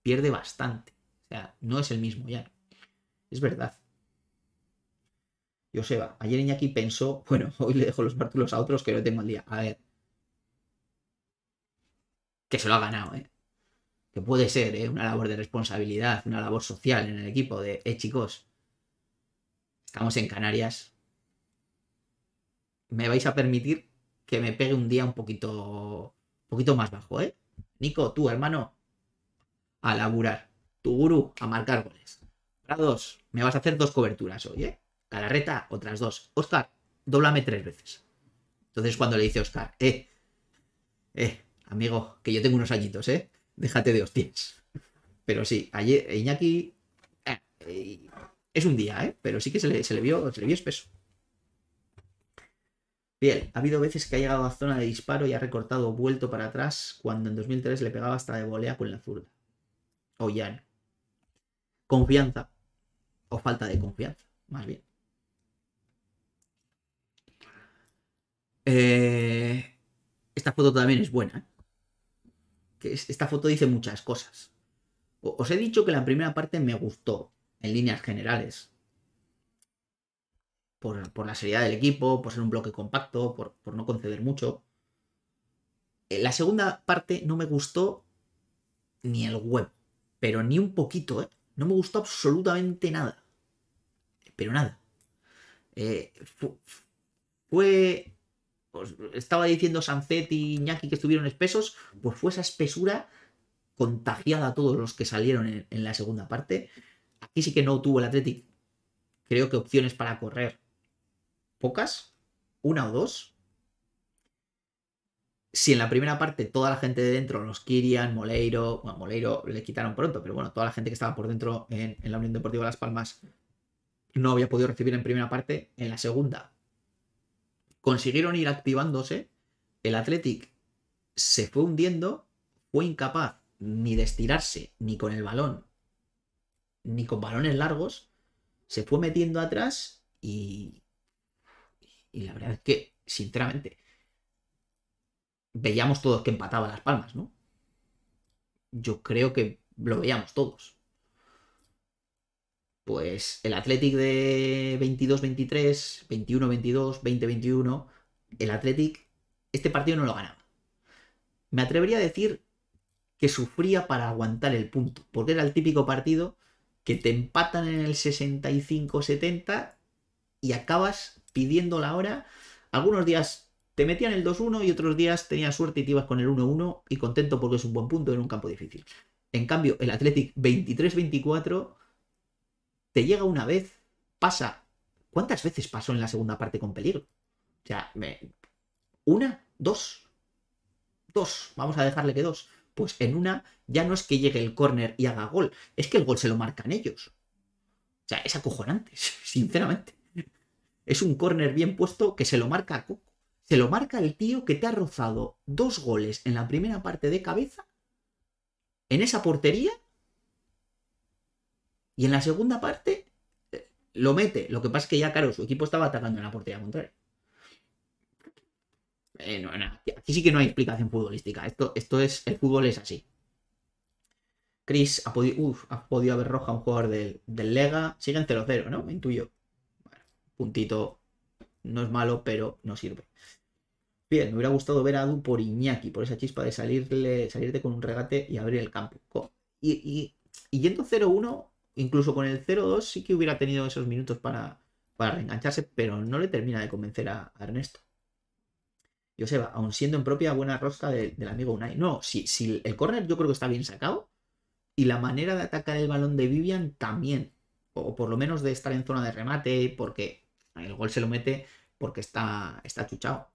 pierde bastante. O sea, no es el mismo ya. Es verdad. Yo Joseba, ayer Iñaki pensó, bueno, hoy le dejo los bártulos a otros que no tengo el día. A ver. Que se lo ha ganado, ¿eh? Que puede ser, ¿eh? Una labor de responsabilidad, una labor social en el equipo de, eh, chicos, estamos en Canarias. Me vais a permitir que me pegue un día un poquito, un poquito más bajo, ¿eh? Nico, tú, hermano, a laburar. Tu gurú a marcar goles. Prados, me vas a hacer dos coberturas hoy, ¿eh? Calarreta, otras dos. Oscar, doblame tres veces. Entonces cuando le dice Oscar, eh, eh, amigo, que yo tengo unos añitos, ¿eh? Déjate de hostias. Pero sí, ayer Iñaki... Eh, es un día, ¿eh? Pero sí que se le, vio, le vio espeso. Bien, ha habido veces que ha llegado a zona de disparo y ha recortado vuelto para atrás cuando en 2003 le pegaba hasta de volea con la zurda o ya confianza o falta de confianza, más bien. Eh, esta foto también es buena. ¿eh? Que esta foto dice muchas cosas. os he dicho que la primera parte me gustó, en líneas generales. Por, la seriedad del equipo, por ser un bloque compacto, por, no conceder mucho. Eh, la segunda parte no me gustó ni el huevo. Pero ni un poquito, ¿eh? No me gustó absolutamente nada. Pero nada. Eh, fue, pues, estaba diciendo Sanzetti y Iñaki que estuvieron espesos, pues fue esa espesura contagiada a todos los que salieron en, en, la segunda parte. Aquí sí que no tuvo el Athletic, creo que opciones para correr pocas, una o dos, si en la primera parte toda la gente de dentro, los Kirian, Moleiro, bueno, Moleiro le quitaron pronto, pero bueno, toda la gente que estaba por dentro en, la Unión Deportiva de Las Palmas no había podido recibir en primera parte, en la segunda consiguieron ir activándose, el Athletic se fue hundiendo, fue incapaz ni de estirarse, ni con el balón, ni con balones largos, se fue metiendo atrás y, y la verdad es que, sinceramente, veíamos todos que empataba Las Palmas, ¿no? Yo creo que lo veíamos todos. Pues el Athletic de 22-23, 21-22, 20-21, el Athletic, este partido no lo ganaba. Me atrevería a decir que sufría para aguantar el punto, porque era el típico partido que te empatan en el 65-70 y acabas pidiendo la hora. Algunos días te metían el 2-1 y otros días tenía suerte y te ibas con el 1-1 y contento porque es un buen punto en un campo difícil. En cambio, el Athletic 23-24 te llega una vez, pasa. ¿Cuántas veces pasó en la segunda parte con peligro? O sea, una, dos. Dos, vamos a dejarle que dos. Pues en una ya no es que llegue el córner y haga gol, es que el gol se lo marcan ellos. O sea, es acojonante, sinceramente. Es un córner bien puesto que se lo marca a se lo marca el tío que te ha rozado dos goles en la primera parte de cabeza, en esa portería, y en la segunda parte eh, lo mete. Lo que pasa es que ya, claro, su equipo estaba atacando en la portería contraria. Eh, aquí sí que no hay explicación futbolística. Esto, esto es. El fútbol es así. Chris ha, podido... ha podido haber roja a un jugador del, del Lega. Siguen 0-0, ¿no? Me intuyo. Bueno, puntito. No es malo, pero no sirve. Bien, me hubiera gustado ver a Adu por Iñaki, por esa chispa de salirle, salirte con un regate y abrir el campo. Y, yendo 0-1, incluso con el 0-2, sí que hubiera tenido esos minutos para, para reengancharse, pero no le termina de convencer a, yo Ernesto. Joseba, aun siendo en propia buena rosca del amigo Unai. No, si, si el córner yo creo que está bien sacado. Y la manera de atacar el balón de Vivian también. O por lo menos de estar en zona de remate, porque el gol se lo mete porque está, está chuchado.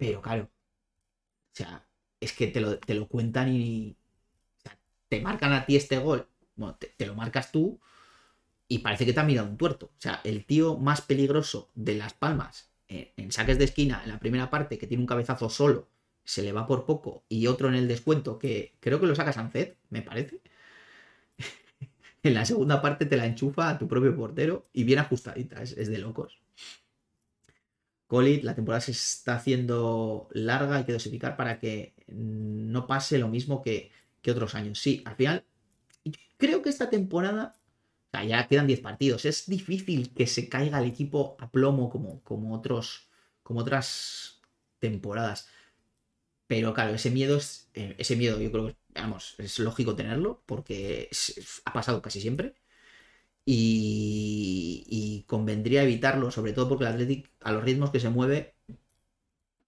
Pero claro, o sea, es que te lo, cuentan y, o sea, te marcan a ti este gol. Bueno, te, lo marcas tú y parece que te ha mirado un tuerto. O sea, el tío más peligroso de Las Palmas eh, en, saques de esquina, en la primera parte, que tiene un cabezazo solo, se le va por poco, y otro en el descuento, que creo que lo saca Fed, me parece. en la segunda parte te la enchufa a tu propio portero y bien ajustadita, es de locos la temporada se está haciendo larga, hay que dosificar para que no pase lo mismo que, otros años. Sí, al final, creo que esta temporada, ya quedan 10 partidos, es difícil que se caiga el equipo a plomo como, como, otros, como otras temporadas. Pero claro, ese miedo es, eh, ese miedo yo creo que, vamos, es lógico tenerlo, porque ha pasado casi siempre y, convendría evitarlo, sobre todo porque el Athletic, a los ritmos que se mueve,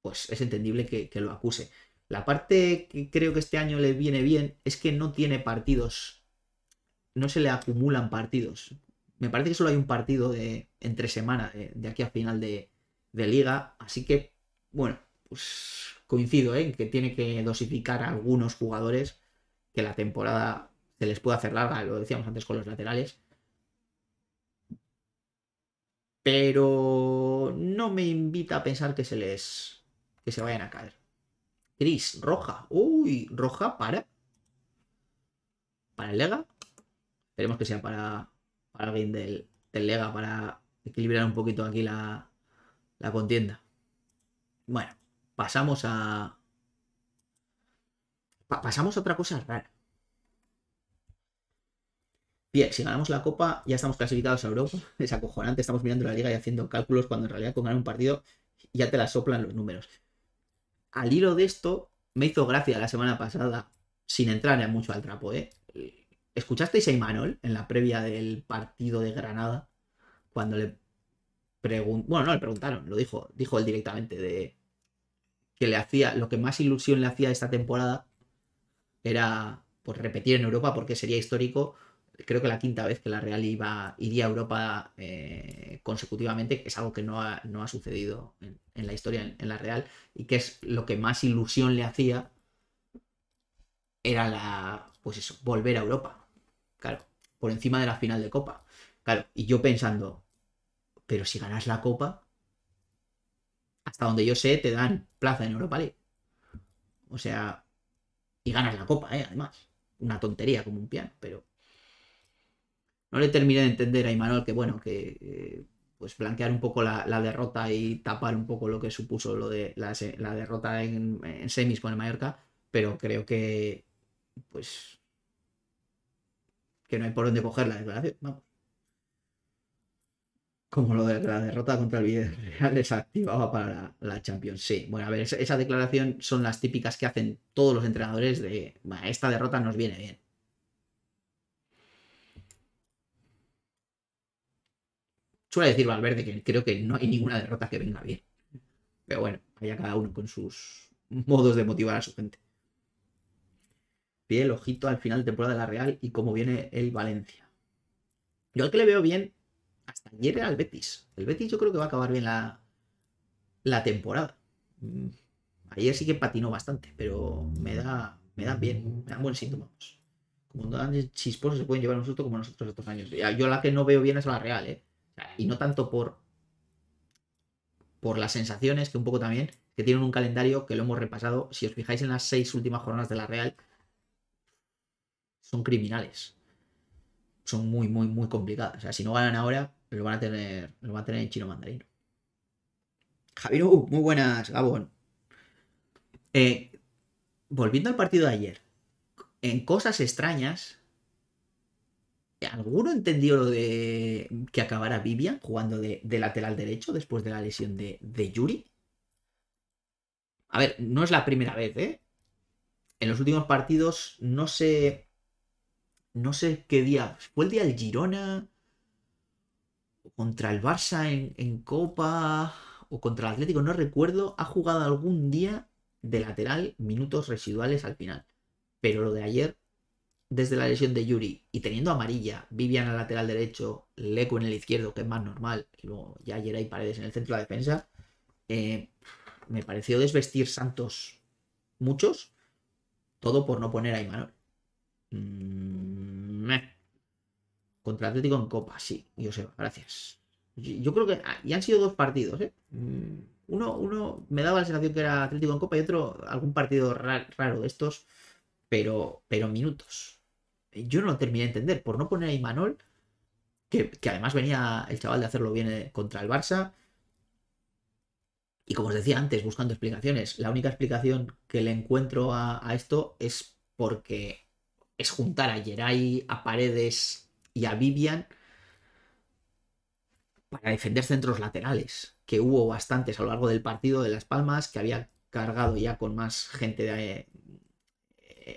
pues es entendible que, lo acuse. La parte que creo que este año le viene bien es que no tiene partidos, no se le acumulan partidos. Me parece que solo hay un partido de entre semana, de, aquí a final de, liga, así que, bueno, pues coincido ¿eh? en que tiene que dosificar a algunos jugadores que la temporada se les puede hacer larga, lo decíamos antes con los laterales, pero no me invita a pensar que se les. que se vayan a caer. Cris, roja. Uy, roja para. Para el Lega. Esperemos que sea para, para alguien del, Lega para equilibrar un poquito aquí la, contienda. Bueno, pasamos a. pasamos a otra cosa rara. Bien, si ganamos la Copa, ya estamos clasificados a Europa. Es acojonante, estamos mirando la liga y haciendo cálculos cuando en realidad con ganar un partido ya te la soplan los números. Al hilo de esto, me hizo gracia la semana pasada, sin entrar mucho al trapo, ¿eh? ¿Escuchasteis a Imanol en la previa del partido de Granada? Cuando le preguntaron, bueno, no le preguntaron, lo dijo, dijo él directamente de que le hacía, lo que más ilusión le hacía esta temporada era pues repetir en Europa porque sería histórico creo que la quinta vez que la Real iba, iría a Europa consecutivamente, eh, consecutivamente, es algo que no ha, sucedido en, la historia en, la Real y que es lo que más ilusión le hacía, era la, pues eso, volver a Europa, claro, por encima de la final de Copa. Claro, y yo pensando, pero si ganas la Copa, hasta donde yo sé, te dan plaza en Europa League. O sea, y ganas la Copa, ¿eh? además. Una tontería como un piano, pero no le terminé de entender a Imanol que, bueno, que eh, pues blanquear un poco la, derrota y tapar un poco lo que supuso lo de la, derrota en, semis con el Mallorca, pero creo que, pues, que no hay por dónde coger la declaración, Como lo de la derrota contra el Villarreal desactivaba para la, Champions. Sí, bueno, a ver, esa, esa, declaración son las típicas que hacen todos los entrenadores de, esta derrota nos viene bien Suele decir Valverde que creo que no hay ninguna derrota que venga bien. Pero bueno, haya cada uno con sus modos de motivar a su gente. el ojito al final de temporada de la Real y cómo viene el Valencia. Yo al que le veo bien, hasta ayer al Betis. El Betis yo creo que va a acabar bien la, temporada. Mm, ayer sí que patinó bastante, pero me da, me dan bien, me dan buen síntomas. Pues. Como no dan chisposos, se pueden llevar nosotros como nosotros estos años. Yo la que no veo bien es la Real, ¿eh? Y no tanto por, por las sensaciones, que un poco también, que tienen un calendario que lo hemos repasado. Si os fijáis en las seis últimas jornadas de la Real, son criminales. Son muy, muy, muy complicadas. O sea, si no ganan ahora, lo van a tener, lo van a tener en chino mandarino. Javier, uh, muy buenas, Gabón. Eh, volviendo al partido de ayer, en cosas extrañas, ¿Alguno entendió lo de que acabara Vivian jugando de, lateral derecho después de la lesión de, Yuri? A ver, no es la primera vez, ¿eh? En los últimos partidos, no sé. No sé qué día. ¿Fue el día del Girona? ¿Contra el Barça en Copa? ¿O contra el Atlético? No recuerdo. Ha jugado algún día de lateral, minutos residuales al final. Pero lo de ayer desde la lesión de Yuri y teniendo amarilla, Vivian al lateral derecho, Leco en el izquierdo, que es más normal, y luego ya ayer hay paredes en el centro de la defensa, eh, me pareció desvestir Santos muchos, todo por no poner a Imanol. Mm, Contra Atlético en Copa, sí, Joseba, gracias. Yo creo que ah, ya han sido dos partidos, ¿eh? Mm, uno, me daba la sensación que era Atlético en Copa y otro algún partido raro, de estos, pero, pero minutos. Eh, yo no lo terminé de entender. Por no poner a Imanol, que, además venía el chaval de hacerlo bien eh, contra el Barça. Y como os decía antes, buscando explicaciones, la única explicación que le encuentro a, esto es porque es juntar a Geray, a Paredes y a Vivian para defender centros laterales, que hubo bastantes a lo largo del partido de Las Palmas, que había cargado ya con más gente eh,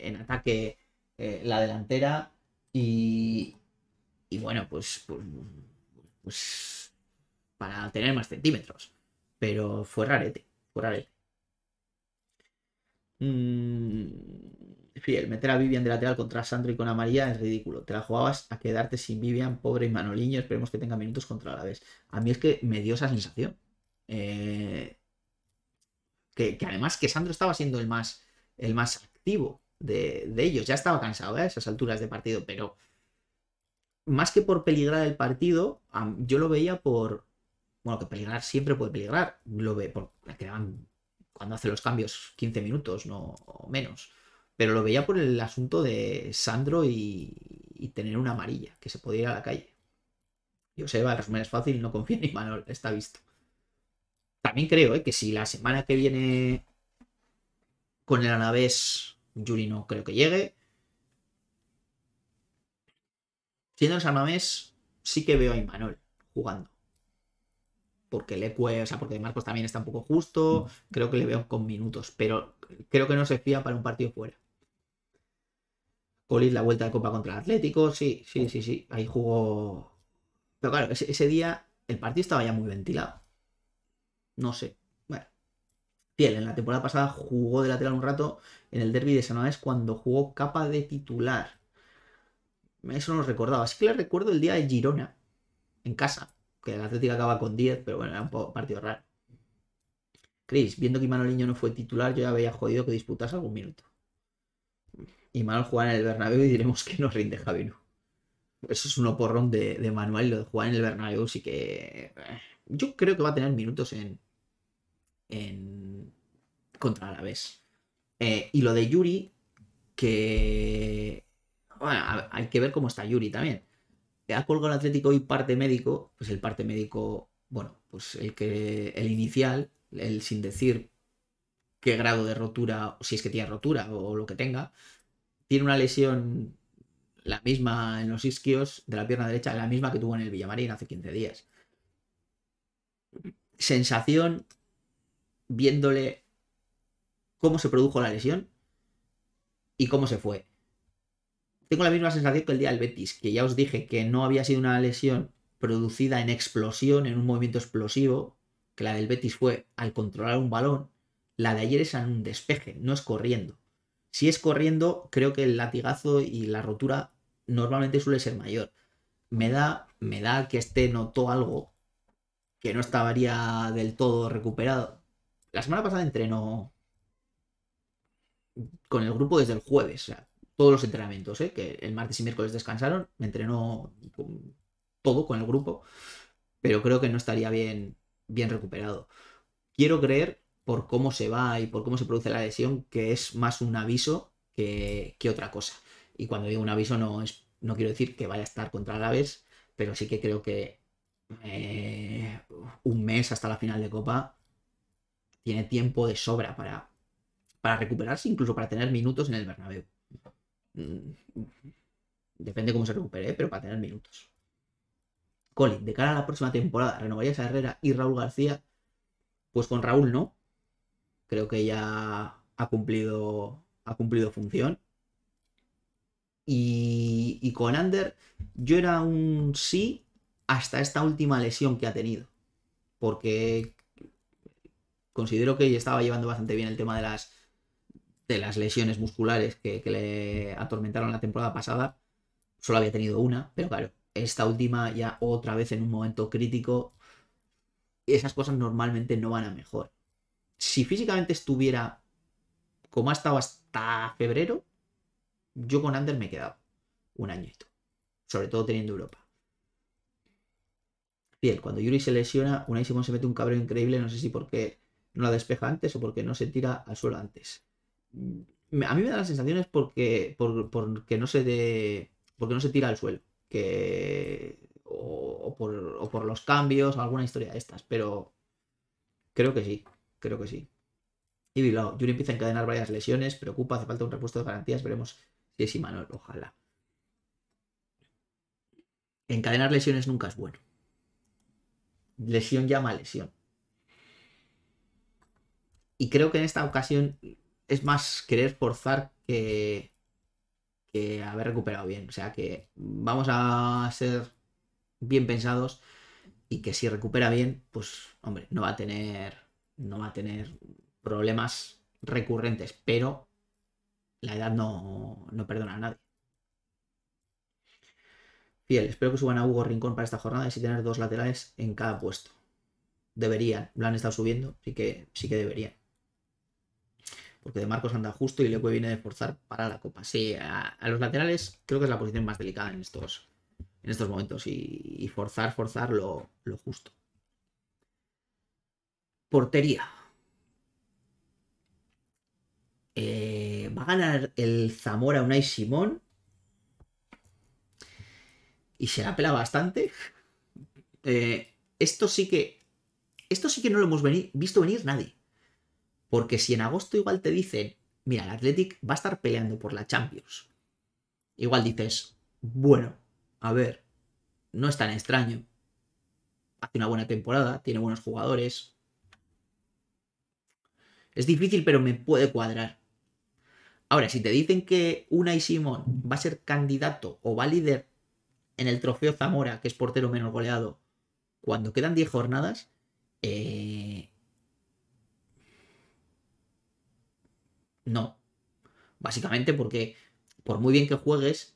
en ataque eh, la delantera y, bueno, pues, pues, pues, para tener más centímetros. Pero fue rarete, fue rarete. Mm, meter a Vivian de lateral contra Sandro y con Amarilla es ridículo. Te la jugabas a quedarte sin Vivian, pobre y Manoliño. Esperemos que tenga minutos contra la vez. A mí es que me dio esa sensación. Eh, que, que, además que Sandro estaba siendo el más, el más activo de, ellos. Ya estaba cansado ¿eh? a esas alturas de partido, pero más que por peligrar el partido, yo lo veía por. Bueno, que peligrar siempre puede peligrar. Lo ve por. cuando hace los cambios 15 minutos, no menos. Pero lo veía por el asunto de Sandro y, tener una amarilla, que se podía ir a la calle. Yo sé, va, el resumen es fácil, no confío en Imanol, está visto. También creo ¿eh? que si la semana que viene con el Anabés Yuri no creo que llegue. Siendo el San Mamés, sí que veo a Imanol jugando. Porque le o sea, porque Marcos también está un poco justo. Mm. Creo que le veo con minutos, pero creo que no se fía para un partido fuera. Colis la vuelta de Copa contra el Atlético, sí, sí, sí, sí. Ahí jugó. Pero claro, ese día el partido estaba ya muy ventilado. No sé piel En la temporada pasada jugó de lateral un rato en el derby de San cuando jugó capa de titular. Eso no lo recordaba. Así que le recuerdo el día de Girona, en casa, que el Atlético acaba con 10, pero bueno, era un partido raro. Chris, viendo que niño no fue titular, yo ya había jodido que disputase algún minuto. Y Manuel jugar en el Bernabéu y diremos que no rinde Javier. Eso es un oporrón de, de Manuel, lo de jugar en el Bernabéu sí que... Eh, yo creo que va a tener minutos en, en contra la vez. Eh, y lo de Yuri, que. hay que ver cómo está Yuri también. Ha colgado el Atlético y parte médico, pues el parte médico, bueno, pues el que el inicial, el sin decir qué grado de rotura, si es que tiene rotura o lo que tenga, tiene una lesión la misma en los isquios de la pierna derecha, la misma que tuvo en el Villamarín hace 15 días. Sensación viéndole cómo se produjo la lesión y cómo se fue. Tengo la misma sensación que el día del Betis, que ya os dije que no había sido una lesión producida en explosión, en un movimiento explosivo, que la del Betis fue al controlar un balón, la de ayer es en un despeje, no es corriendo. Si es corriendo, creo que el latigazo y la rotura normalmente suele ser mayor. Me da, me da que este notó algo que no estaría del todo recuperado. La semana pasada entrenó con el grupo desde el jueves, todos los entrenamientos, ¿eh? que el martes y miércoles descansaron, me entrenó todo con el grupo, pero creo que no estaría bien, bien recuperado. Quiero creer, por cómo se va y por cómo se produce la lesión, que es más un aviso que, otra cosa. Y cuando digo un aviso no, no quiero decir que vaya a estar contra la vez, pero sí que creo que eh, un mes hasta la final de Copa tiene tiempo de sobra para para recuperarse, incluso para tener minutos en el Bernabéu. Mm, depende cómo se recupere, ¿eh? pero para tener minutos. Colin, de cara a la próxima temporada, ¿renovarías a Herrera y Raúl García? Pues con Raúl no. Creo que ya ha cumplido, ha cumplido función. Y, con Ander, yo era un sí hasta esta última lesión que ha tenido. Porque considero que estaba llevando bastante bien el tema de las, de las lesiones musculares que, le atormentaron la temporada pasada, solo había tenido una, pero claro, esta última ya otra vez en un momento crítico, esas cosas normalmente no van a mejor. Si físicamente estuviera como ha estado hasta febrero, yo con Ander me he quedado un añito, sobre todo teniendo Europa. Bien, cuando Yuri se lesiona, Unai Simón se mete un cabrón increíble, no sé si porque no la despeja antes o porque no se tira al suelo antes a mí me da las sensaciones porque, porque, no se de, porque no se tira al suelo. Que, o, por, o por los cambios o alguna historia de estas. Pero creo que sí, creo que sí. Y Bilbao, Yuri empieza a encadenar varias lesiones, preocupa, hace falta un repuesto de garantías, veremos si es Imanol, ojalá. Encadenar lesiones nunca es bueno. Lesión llama a lesión. Y creo que en esta ocasión es más querer forzar que, que haber recuperado bien. O sea que vamos a ser bien pensados y que si recupera bien, pues hombre, no va a tener, no va a tener problemas recurrentes, pero la edad no, no perdona a nadie. Fiel, espero que suban a Hugo Rincón para esta jornada y si tener dos laterales en cada puesto. Deberían, lo han estado subiendo, así que sí que deberían porque de Marcos anda justo y luego viene de forzar para la copa. Sí, a, los laterales creo que es la posición más delicada en estos, en estos momentos y, forzar, forzar lo, justo. Portería. Eh, va a ganar el Zamora Unai Simón. Y se la pela bastante. Eh, esto sí que. Esto sí que no lo hemos visto venir nadie. Porque si en agosto igual te dicen, mira, el Athletic va a estar peleando por la Champions. Igual dices, bueno, a ver, no es tan extraño. Hace una buena temporada, tiene buenos jugadores. Es difícil, pero me puede cuadrar. Ahora, si te dicen que Una y Simón va a ser candidato o va a líder en el trofeo Zamora, que es portero menos goleado, cuando quedan 10 jornadas, eh, No. Básicamente porque por muy bien que juegues,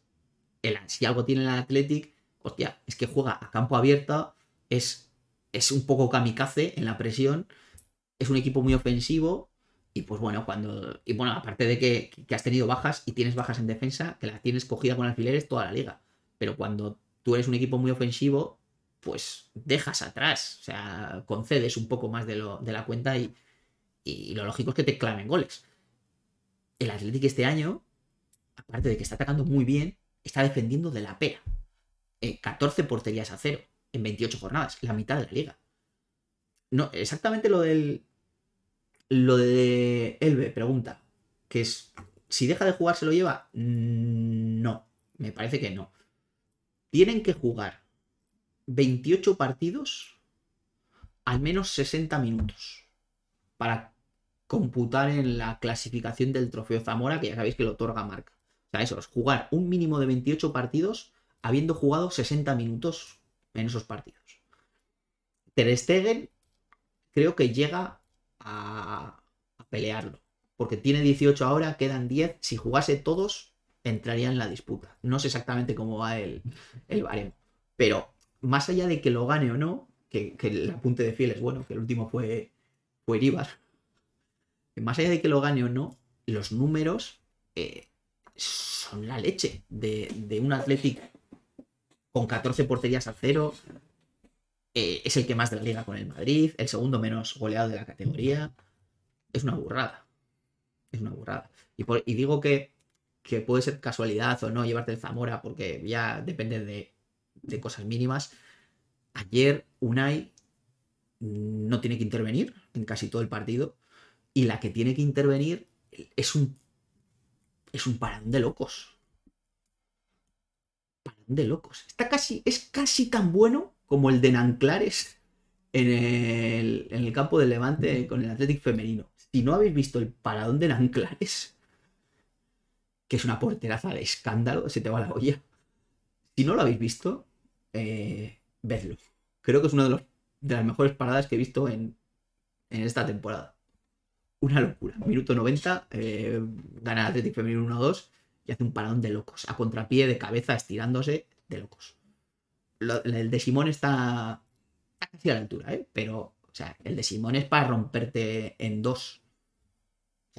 el, si algo tiene el Athletic, hostia, es que juega a campo abierto es, es un poco kamikaze en la presión, es un equipo muy ofensivo y pues bueno, cuando... Y bueno, aparte de que, has tenido bajas y tienes bajas en defensa, que la tienes cogida con alfileres toda la liga. Pero cuando tú eres un equipo muy ofensivo, pues dejas atrás, o sea, concedes un poco más de, lo, de la cuenta y, y lo lógico es que te claven goles el Atlético este año, aparte de que está atacando muy bien, está defendiendo de la pera. 14 eh, porterías a cero en 28 jornadas, la mitad de la liga. No, exactamente lo del. Lo de Elbe, pregunta. Que es. Si deja de jugar, ¿se lo lleva? Mm, no. Me parece que no. Tienen que jugar 28 partidos al menos 60 minutos. Para computar en la clasificación del Trofeo Zamora, que ya sabéis que lo otorga Marca. O sea, eso es jugar un mínimo de 28 partidos habiendo jugado 60 minutos en esos partidos. Ter Stegen creo que llega a, pelearlo, porque tiene 18 ahora, quedan 10. Si jugase todos, entraría en la disputa. No sé exactamente cómo va el, el baremo, pero más allá de que lo gane o no, que, el apunte de fiel es bueno, que el último fue, fue más allá de que lo gane o no, los números eh, son la leche de, un Athletic con 14 porterías a cero. Eh, es el que más de la liga con el Madrid, el segundo menos goleado de la categoría. Es una burrada. Es una burrada. Y, digo que, puede ser casualidad o no llevarte el Zamora porque ya depende de, de cosas mínimas. Ayer Unai no tiene que intervenir en casi todo el partido y la que tiene que intervenir es un es un parón de locos. paradón de locos. Está casi, es casi tan bueno como el de Nanclares en el, campo del Levante con el Athletic femenino. Si no habéis visto el paradón de Nanclares, que es una porteraza de escándalo, se te va la olla. Si no lo habéis visto, eh, vedlo. Creo que es una de, los, de las mejores paradas que he visto en esta temporada una locura. Minuto 90, eh, gana el Atlético Femenino 1-2 y hace un parón de locos. A contrapié, de cabeza, estirándose, de locos. el de Simón está casi a la altura, ¿eh? Pero, o sea, el de Simón es para romperte en dos.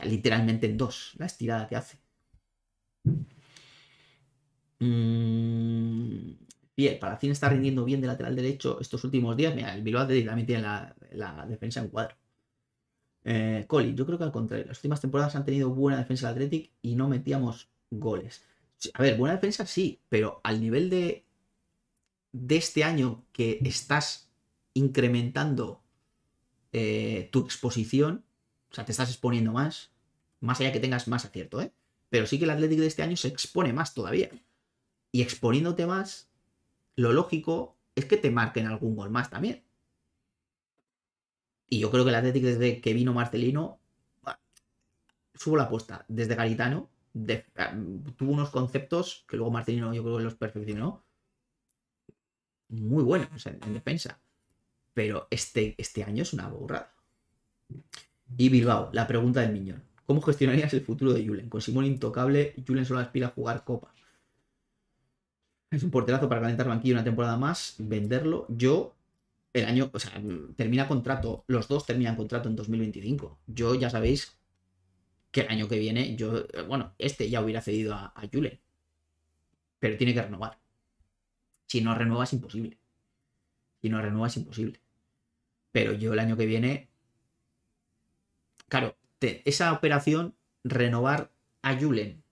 literalmente en dos, la estirada que hace. y para fin está rindiendo bien de lateral derecho estos últimos días. Mira, el Bilbao también tiene la, la defensa en cuadro. Eh, yo creo que al contrario, las últimas temporadas han tenido buena defensa el Athletic y no metíamos goles. A ver, buena defensa sí, pero al nivel de, de este año que estás incrementando eh, tu exposición, o sea, te estás exponiendo más, más allá que tengas más acierto, ¿eh? Pero sí que el Athletic de este año se expone más todavía. Y exponiéndote más, lo lógico es que te marquen algún gol más también. Y yo creo que el Atlético desde que vino Marcelino, subo la apuesta, desde Garitano, ah, tuvo unos conceptos que luego Marcelino yo creo que los perfeccionó, muy buenos en, defensa. Pero este, este año es una borrada. Y Bilbao, la pregunta del Miñón. ¿Cómo gestionarías el futuro de Julen? Con Simón intocable, Julen solo aspira a jugar Copa. Es un porterazo para calentar banquillo una temporada más, venderlo. Yo el año, o sea, mm, termina contrato, los dos terminan contrato en 2025. Yo ya sabéis que el año que viene, yo, eh, bueno, este ya hubiera cedido a, Julen, pero tiene que renovar. Si no renueva es imposible. Si no renueva es imposible. Pero yo el año que viene, claro, esa operación, renovar a Julen,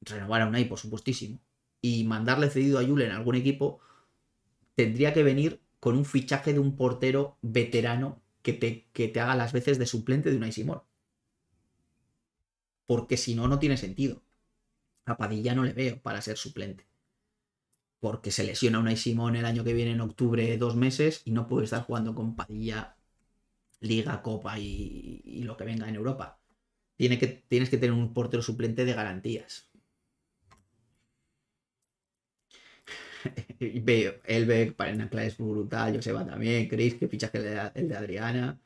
renovar a Unai, por supuestísimo, y mandarle cedido a Julen a algún equipo, tendría que venir con un fichaje de un portero veterano que te, te haga las veces de suplente de un Simón. Porque si no, no tiene sentido. A Padilla no le veo para ser suplente. Porque se lesiona una Simón el año que viene en octubre dos meses y no puede estar jugando con Padilla Liga, Copa y, lo que venga en Europa. Tiene que, tienes que tener un portero suplente de garantías. Elbeck, Parena es brutal, yo se va también, Chris, que fichaje el de Adriana.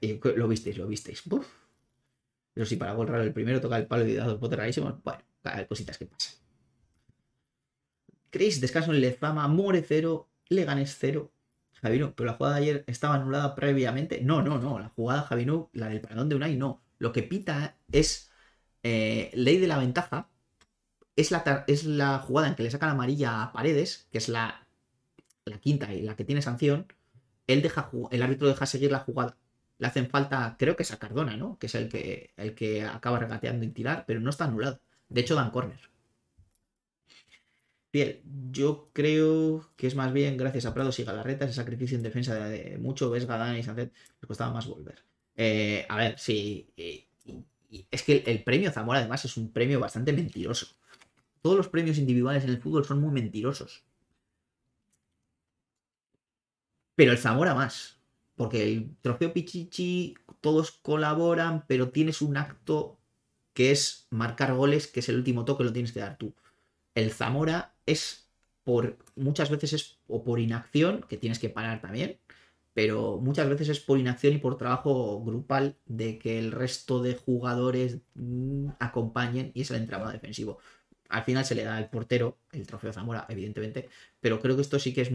Y lo visteis, lo visteis. Pero si para gol raro el primero toca el palo de da dos botes rarísimos, bueno, cositas que pasan. Chris, descanso en Lezama, More cero Leganes cero. Javino, pero la jugada de ayer estaba anulada previamente. No, no, no. La jugada Javino, la del paradón de Unai, no. Lo que pita es eh, ley de la ventaja es la, es la jugada en que le sacan amarilla a Paredes, que es la, quinta y la que tiene sanción. Él deja, el árbitro deja seguir la jugada. Le hacen falta, creo que es a Cardona, ¿no? Que es el que, el que acaba regateando y tirar, pero no está anulado. De hecho, dan corner. Bien, yo creo que es más bien gracias a Prados y Galarreta, ese sacrificio en defensa de, mucho, ves Gadán y Sanzet, les costaba más volver. Eh, a ver, sí. Eh, es que el premio Zamora, además, es un premio bastante mentiroso. Todos los premios individuales en el fútbol son muy mentirosos. Pero el Zamora más. Porque el trofeo Pichichi, todos colaboran, pero tienes un acto que es marcar goles, que es el último toque, lo tienes que dar tú. El Zamora es por. muchas veces es o por inacción, que tienes que parar también, pero muchas veces es por inacción y por trabajo grupal de que el resto de jugadores mm, acompañen y es el entramado defensivo al final se le da al portero el trofeo Zamora, evidentemente, pero creo que esto sí que es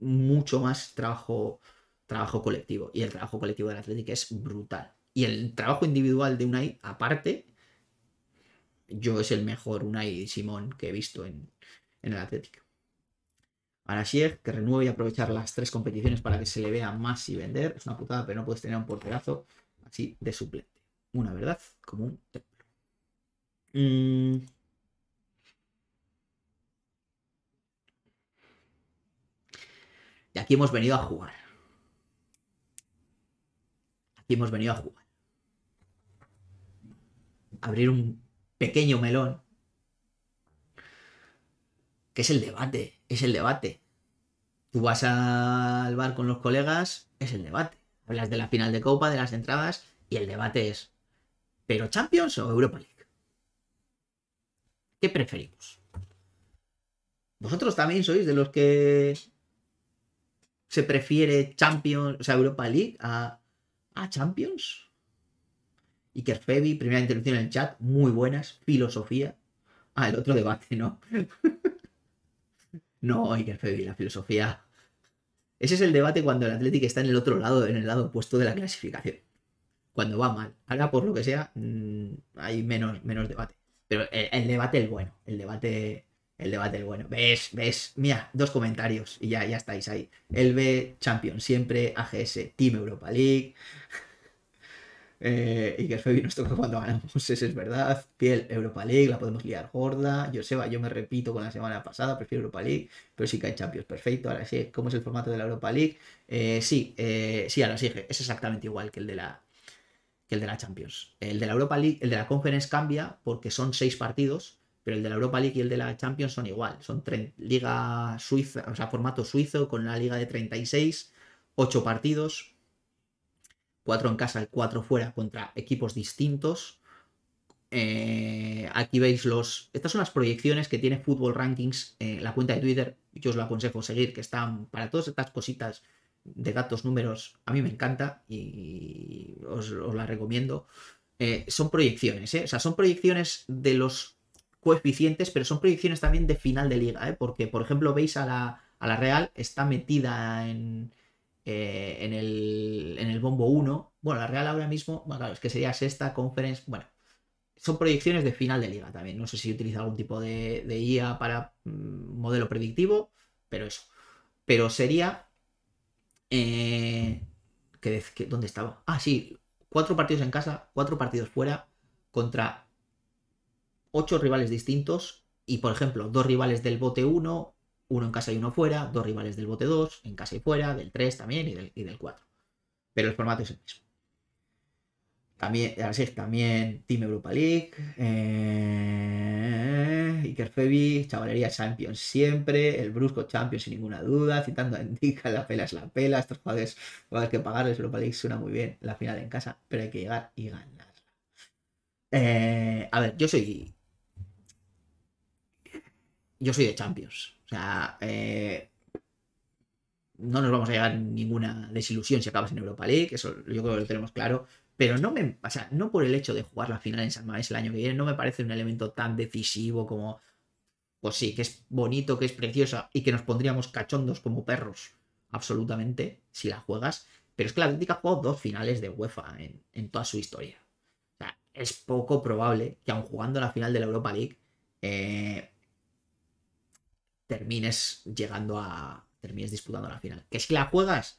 mucho más trabajo, trabajo colectivo. Y el trabajo colectivo del Atlético es brutal. Y el trabajo individual de Unai, aparte, yo es el mejor Unai Simón que he visto en, el Atlético. Arashier, que renueve y aprovechar las tres competiciones para que se le vea más y vender. Es una putada, pero no puedes tener un porterazo así de suplente. Una verdad como un templo. Mm, Y aquí hemos venido a jugar. Aquí hemos venido a jugar. Abrir un pequeño melón. Que es el debate, es el debate. Tú vas al bar con los colegas, es el debate. Hablas de la final de Copa, de las entradas, y el debate es, ¿pero Champions o Europa League? ¿Qué preferimos? Vosotros también sois de los que se prefiere Champions, o sea, Europa League a, a Champions. Iker Febi, primera intervención en el chat, muy buenas, filosofía. Ah, el otro debate, ¿no? no, Iker Febi, la filosofía. Ese es el debate cuando el Atlético está en el otro lado, en el lado opuesto de la clasificación. Cuando va mal. Haga por lo que sea, mm, hay menos, menos debate. Pero el, el debate es bueno, el debate el debate bueno. ¿Ves? ¿Ves? Mira, dos comentarios y ya, ya estáis ahí. El B, Champions siempre, AGS, Team Europa League. Eh, y que el y nos toca cuando ganamos, eso es verdad. Piel, Europa League, la podemos liar gorda. Joseba, yo me repito con la semana pasada, prefiero Europa League, pero sí que hay Champions, perfecto. Ahora sí, ¿cómo es el formato de la Europa League? Eh, sí, eh, sí, ahora sí, es exactamente igual que el de la, que el de la Champions. El de la Europa League, el de la Conference cambia porque son seis partidos pero el de la Europa League y el de la Champions son igual. Son liga suiza, o sea, formato suizo con la liga de 36, 8 partidos, 4 en casa y 4 fuera contra equipos distintos. Eh, aquí veis los. Estas son las proyecciones que tiene Football Rankings en la cuenta de Twitter. Yo os la aconsejo seguir, que están para todas estas cositas de datos, números. A mí me encanta y os, la recomiendo. Eh, son proyecciones, ¿eh? O sea, son proyecciones de los coeficientes, pero son proyecciones también de final de liga, ¿eh? porque por ejemplo veis a la, a la Real, está metida en, eh, en, el, en el bombo 1, bueno, la Real ahora mismo, bueno, claro, es que sería sexta conference, bueno, son proyecciones de final de liga también, no sé si utiliza algún tipo de, de IA para mm, modelo predictivo, pero eso, pero sería... Eh, que, ¿Dónde estaba? Ah, sí, cuatro partidos en casa, cuatro partidos fuera, contra ocho rivales distintos y, por ejemplo, dos rivales del bote 1, uno en casa y uno fuera, dos rivales del bote 2, en casa y fuera, del 3 también y del, 4. Pero el formato es el mismo. También, así es, también Team Europa League, eh, Iker Febi, Chavalería Champions siempre, el Brusco Champions sin ninguna duda, citando a Indica, la pela es la pela, estos jugadores, que pagarles, Europa League suena muy bien, la final en casa, pero hay que llegar y ganarla eh, a ver, yo soy yo soy de Champions. O sea, eh, no nos vamos a llegar ninguna desilusión si acabas en Europa League, eso yo creo que lo tenemos claro. Pero no me, o no por el hecho de jugar la final en San Mamés el año que viene, no me parece un elemento tan decisivo como, pues sí, que es bonito, que es preciosa y que nos pondríamos cachondos como perros, absolutamente, si la juegas. Pero es que la Atlética ha jugado dos finales de UEFA en, en toda su historia. O sea, es poco probable que aun jugando la final de la Europa League eh, termines llegando a. termines disputando la final. Que si la juegas,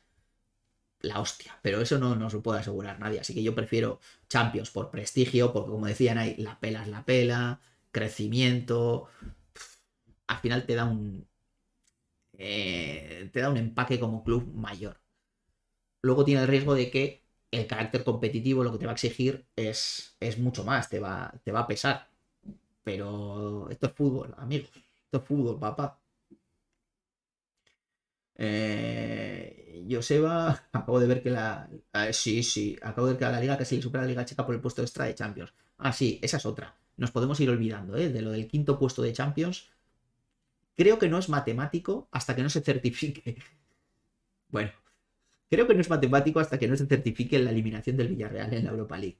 la hostia. Pero eso no nos lo puede asegurar nadie. Así que yo prefiero Champions por prestigio, porque como decían ahí, la pela es la pela, crecimiento. al final te da un. Eh, te da un empaque como club mayor. Luego tiene el riesgo de que el carácter competitivo lo que te va a exigir es, es mucho más, te va, te va a pesar. Pero esto es fútbol, amigos. Esto es fútbol, papá. Eh, va. acabo de ver que la. sí, sí, acabo de ver que la Liga casi le supera a la Liga Checa por el puesto extra de Champions. Ah, sí, esa es otra. Nos podemos ir olvidando, ¿eh? De lo del quinto puesto de Champions. Creo que no es matemático hasta que no se certifique. Bueno, creo que no es matemático hasta que no se certifique la eliminación del Villarreal en la Europa League.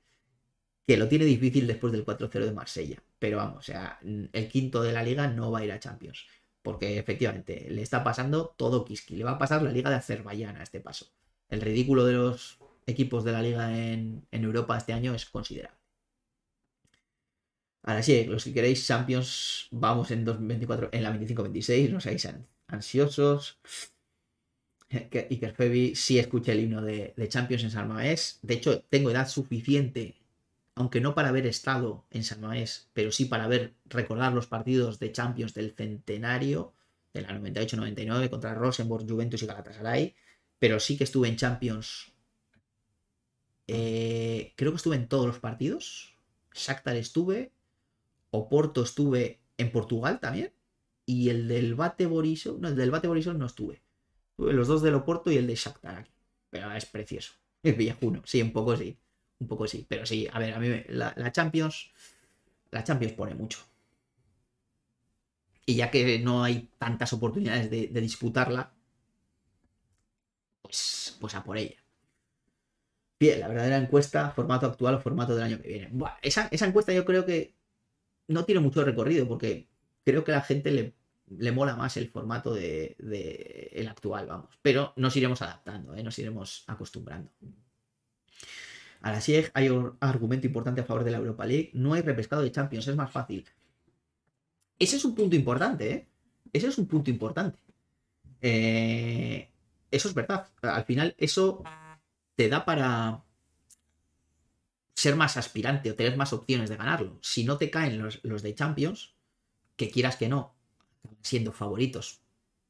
Que lo tiene difícil después del 4-0 de Marsella. Pero vamos, o sea, el quinto de la liga no va a ir a Champions porque efectivamente le está pasando todo Kiski, le va a pasar la Liga de Azerbaiyán a este paso. El ridículo de los equipos de la Liga en, Europa este año es considerable. Ahora sí, eh, los que queréis Champions, vamos en, 2024, en la 25-26, no seáis ansiosos. Eh, Iker Febi sí escucha el himno de, Champions en San De hecho, tengo edad suficiente aunque no para haber estado en San Mamés, pero sí para ver, recordar los partidos de Champions del centenario, de la 98-99 contra Rosenborg, Juventus y Galatasaray, pero sí que estuve en Champions. Eh, creo que estuve en todos los partidos. Shakhtar estuve, Oporto estuve en Portugal también, y el del Bate Borisov, no, el del Bate Borisov no estuve. Los dos del Oporto y el de Shakhtar Pero es precioso. Es villajuno, sí, un poco sí un poco sí. Pero sí, a ver, a mí la, Champions. La Champions pone mucho. Y ya que no hay tantas oportunidades de, disputarla, pues, pues a por ella. Bien, la verdadera encuesta, formato actual o formato del año que viene. esa, esa, encuesta yo creo que no tiene mucho recorrido porque creo que a la gente le, mola más el formato de, el actual, vamos. Pero nos iremos adaptando, ¿eh? nos iremos acostumbrando. A la SIEG hay un argumento importante a favor de la Europa League. No hay repescado de Champions, es más fácil. Ese es un punto importante, ¿eh? Ese es un punto importante. Eh, eso es verdad. Al final, eso te da para ser más aspirante o tener más opciones de ganarlo. Si no te caen los, de Champions, que quieras que no, siendo favoritos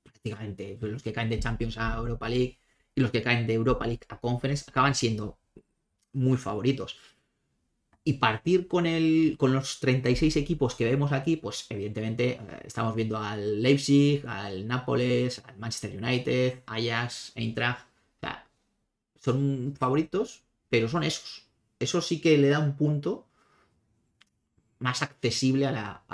prácticamente. Los que caen de Champions a Europa League y los que caen de Europa League a Conference acaban siendo muy favoritos. Y partir con, el, con los 36 equipos que vemos aquí, pues evidentemente eh, estamos viendo al Leipzig, al Nápoles, al Manchester United, Ajax, Eintracht. O son favoritos, pero son esos. Eso sí que le da un punto más accesible a la,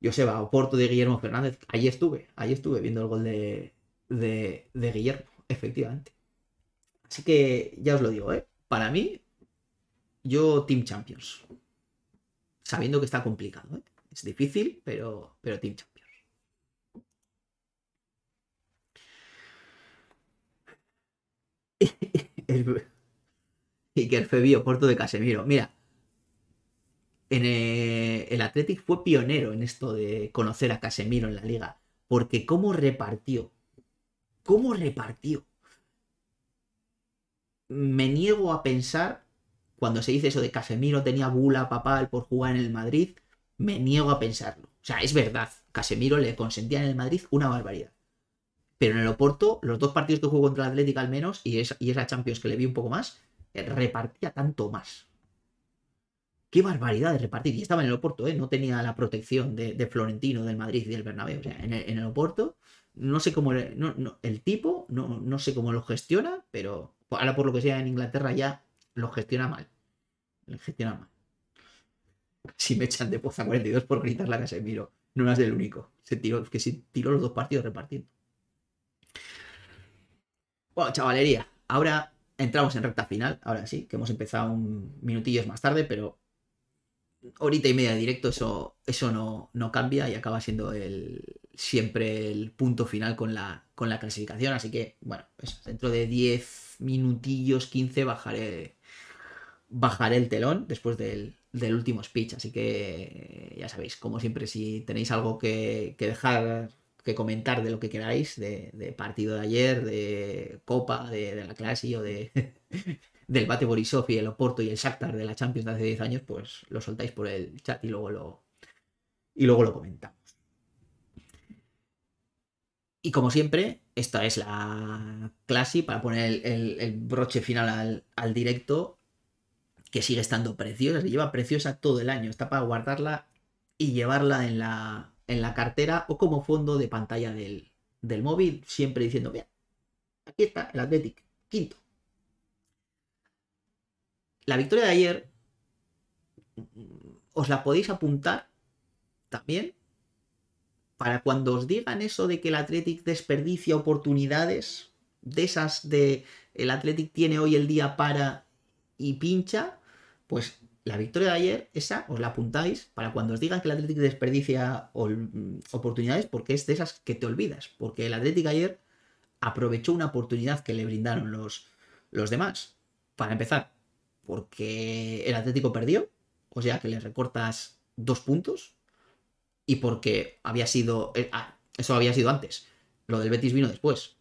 yo se va a Oporto de Guillermo Fernández. Ahí estuve, ahí estuve viendo el gol de Guillermo, efectivamente. Así que ya os lo digo, ¿eh? Para mí, yo Team Champions. Sabiendo que está complicado, ¿eh? Es difícil, pero, pero Team Champions. Y que el Febio, Porto de Casemiro. Mira, en el, eh, el Athletic fue pionero en esto de conocer a Casemiro en la liga. Porque cómo repartió. ¿Cómo repartió? me niego a pensar, cuando se dice eso de Casemiro tenía bula papal por jugar en el Madrid, me niego a pensarlo. O sea, es verdad, Casemiro le consentía en el Madrid una barbaridad. Pero en el Oporto, los dos partidos que jugó contra el Atlético al menos, y y esa Champions que le vi un poco más, repartía tanto más qué barbaridad de repartir. Y estaba en el Oporto, ¿eh? no tenía la protección de, Florentino, del Madrid y del Bernabéu. O sea, en el, en Oporto, no sé cómo el tipo, no, sé cómo lo gestiona, pero ahora por lo que sea en Inglaterra ya lo gestiona mal. Lo gestiona mal. Si me echan de poza 42 por gritar la casa de Miro, no es el único. Se tiró, que se tiró los dos partidos repartiendo. Bueno, chavalería, ahora entramos en recta final, ahora sí, que hemos empezado un minutillos más tarde, pero horita y media de directo, eso, eso no, cambia y acaba siendo el, siempre el punto final con la, con la clasificación. Así que, bueno, dentro de 10 minutillos, 15, bajaré, bajaré el telón después del, del último speech. Así que, ya sabéis, como siempre, si tenéis algo que, dejar que comentar de lo que queráis, de, de partido de ayer, de copa, de, de la clase o de del Bate Borisov y el Oporto y el Shakhtar de la Champions de hace 10 años, pues lo soltáis por el chat y luego lo, y luego lo comentamos. Y como siempre, esta es la clase para poner el, broche final al, directo, que sigue estando preciosa, se lleva preciosa todo el año, está para guardarla y llevarla en la, en la cartera o como fondo de pantalla del, móvil, siempre diciendo, bien, aquí está el Athletic, quinto la victoria de ayer mm, os la podéis apuntar también para cuando os digan eso de que el Athletic desperdicia oportunidades de esas de el Athletic tiene hoy el día para y pincha, pues la victoria de ayer, esa os la apuntáis para cuando os digan que el Athletic desperdicia mm, oportunidades, porque es de esas que te olvidas, porque el Athletic ayer aprovechó una oportunidad que le brindaron los, los demás. Para empezar, porque el Atlético perdió, o sea que le recortas dos puntos, y porque había sido. Eh, ah, eso había sido antes. Lo del Betis vino después.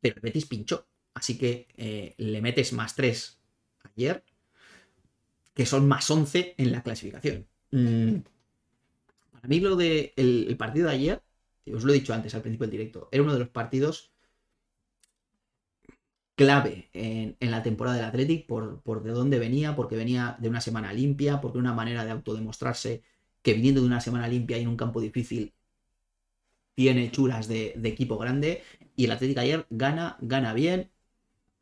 Pero el Betis pinchó. Así que eh, le metes más tres ayer, que son más once en la clasificación. Mm, para mí, lo del de el partido de ayer, os lo he dicho antes al principio del directo, era uno de los partidos clave en, la temporada del Athletic por, de dónde venía, porque venía de una semana limpia, porque una manera de autodemostrarse que viniendo de una semana limpia y en un campo difícil tiene chulas de, equipo grande. Y el Athletic ayer gana, gana bien,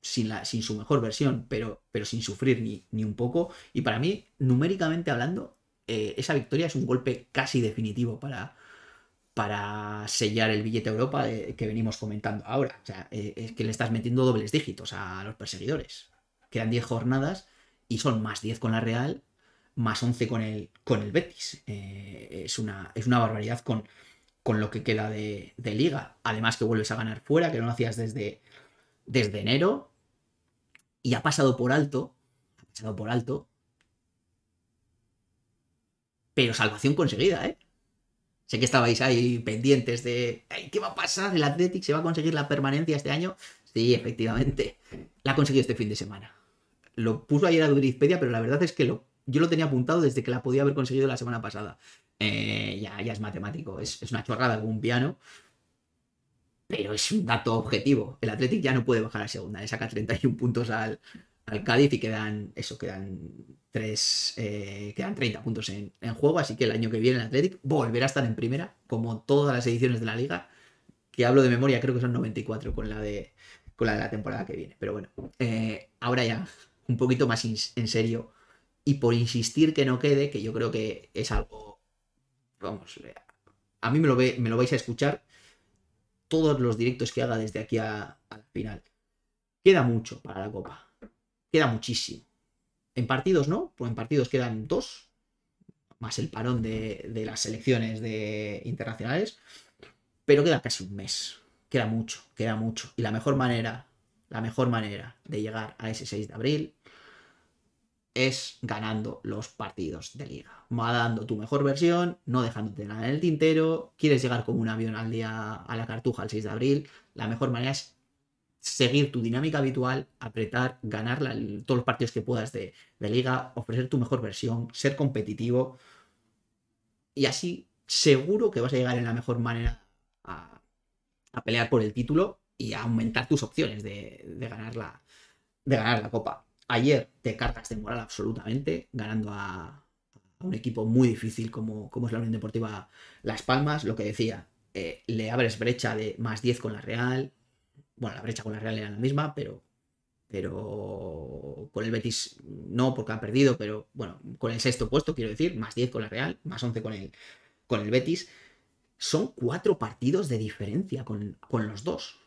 sin, la, sin su mejor versión, pero, pero sin sufrir ni, un poco. Y para mí, numéricamente hablando, eh, esa victoria es un golpe casi definitivo para, para sellar el billete Europa eh, que venimos comentando ahora. O sea, eh, es que le estás metiendo dobles dígitos a los perseguidores. Quedan 10 jornadas y son más 10 con la Real, más 11 con el, con el Betis. Eh, es, una, es, una, barbaridad con, con lo que queda de, de, liga. Además que vuelves a ganar fuera, que no lo hacías desde, desde enero. Y ha pasado por alto, ha pasado por alto. Pero salvación conseguida, ¿eh? Sé que estabais ahí pendientes de ¿qué va a pasar? ¿El Athletic se va a conseguir la permanencia este año? Sí, efectivamente. La ha conseguido este fin de semana. Lo puso ayer a Wikipedia, pero la verdad es que yo lo tenía apuntado desde que la podía haber conseguido la semana pasada. Eh, ya, es matemático, es, es una chorrada como un piano. Pero es un dato objetivo. El Athletic ya no puede bajar a segunda, le saca 31 puntos al, al Cádiz y quedan, eso, quedan, tres, eh, quedan 30 puntos en, juego, así que el año que viene el Athletic volverá a estar en primera, como todas las ediciones de la liga, que hablo de memoria, creo que son 94 con la de, con la, de temporada que viene, pero bueno, eh, ahora ya un poquito más en serio y por insistir que no quede, que yo creo que es algo, vamos, eh, a mí me lo, ve, me lo vais a escuchar todos los directos que haga desde aquí al final. Queda mucho para la copa queda muchísimo. En partidos no, pues en partidos quedan dos, más el parón de, las selecciones de internacionales, pero queda casi un mes, queda mucho, queda mucho. Y la mejor manera, la mejor manera de llegar a ese 6 de abril es ganando los partidos de liga, Va dando tu mejor versión, no dejándote nada en el tintero, quieres llegar como un avión al día a la cartuja el 6 de abril, la mejor manera es seguir tu dinámica habitual, apretar, ganar todos los partidos que puedas de, liga, ofrecer tu mejor versión, ser competitivo. Y así seguro que vas a llegar en la mejor manera a, pelear por el título y a aumentar tus opciones de, ganar la, de ganar la copa. Ayer te cartas de moral absolutamente, ganando a, un equipo muy difícil como, como, es la Unión Deportiva Las Palmas, lo que decía, eh, le abres brecha de más 10 con la Real, bueno, la brecha con la Real era la misma, pero, pero con el Betis no, porque han perdido, pero bueno, con el sexto puesto, quiero decir, más 10 con la Real, más 11 con el, con el Betis. Son cuatro partidos de diferencia con, los dos.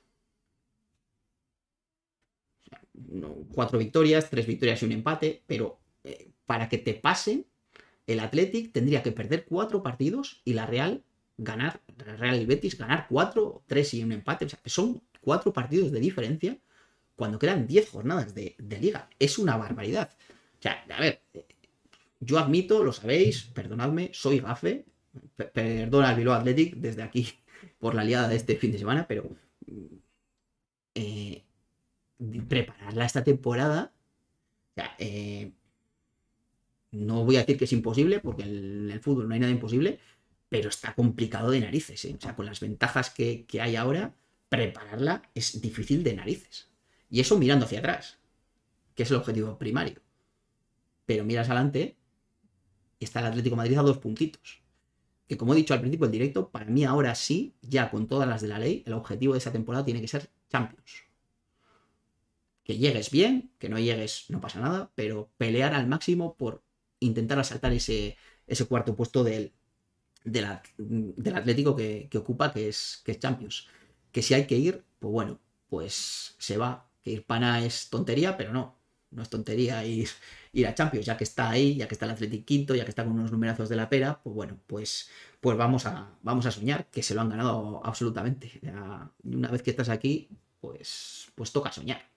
cuatro victorias, tres victorias y un empate, pero eh, para que te pasen, el Athletic tendría que perder cuatro partidos y la Real ganar, la Real y Betis ganar cuatro, tres y un empate. O sea, son cuatro partidos de diferencia cuando quedan 10 jornadas de, liga. Es una barbaridad. O sea, a ver, eh, yo admito, lo sabéis, perdonadme, soy gafe. Perdona al Bilbao Athletic desde aquí por la liada de este fin de semana, pero mm, eh, prepararla esta temporada. Eh, no voy a decir que es imposible, porque en el, fútbol no hay nada imposible, pero está complicado de narices. O sea, con las ventajas que hay ahora, prepararla es difícil de narices. Y eso mirando hacia atrás, que es el objetivo primario. Pero miras adelante y está el Atlético Madrid a dos puntitos. Que como he dicho al principio del directo, para mí ahora sí, ya con todas las de la ley, el objetivo de esa temporada tiene que ser Champions. Que llegues bien, que no llegues no pasa nada, pero pelear al máximo por intentar asaltar ese, cuarto puesto del, Atlético que, ocupa, que es, que es Champions que si hay que ir, pues bueno, pues se va. Que ir pana es tontería, pero no, no es tontería ir, ir a Champions, ya que está ahí, ya que está el Athletic quinto, ya que está con unos numerazos de la pera, pues bueno, pues, pues vamos, a, vamos a soñar, que se lo han ganado absolutamente. Ya, una vez que estás aquí, pues, pues toca soñar.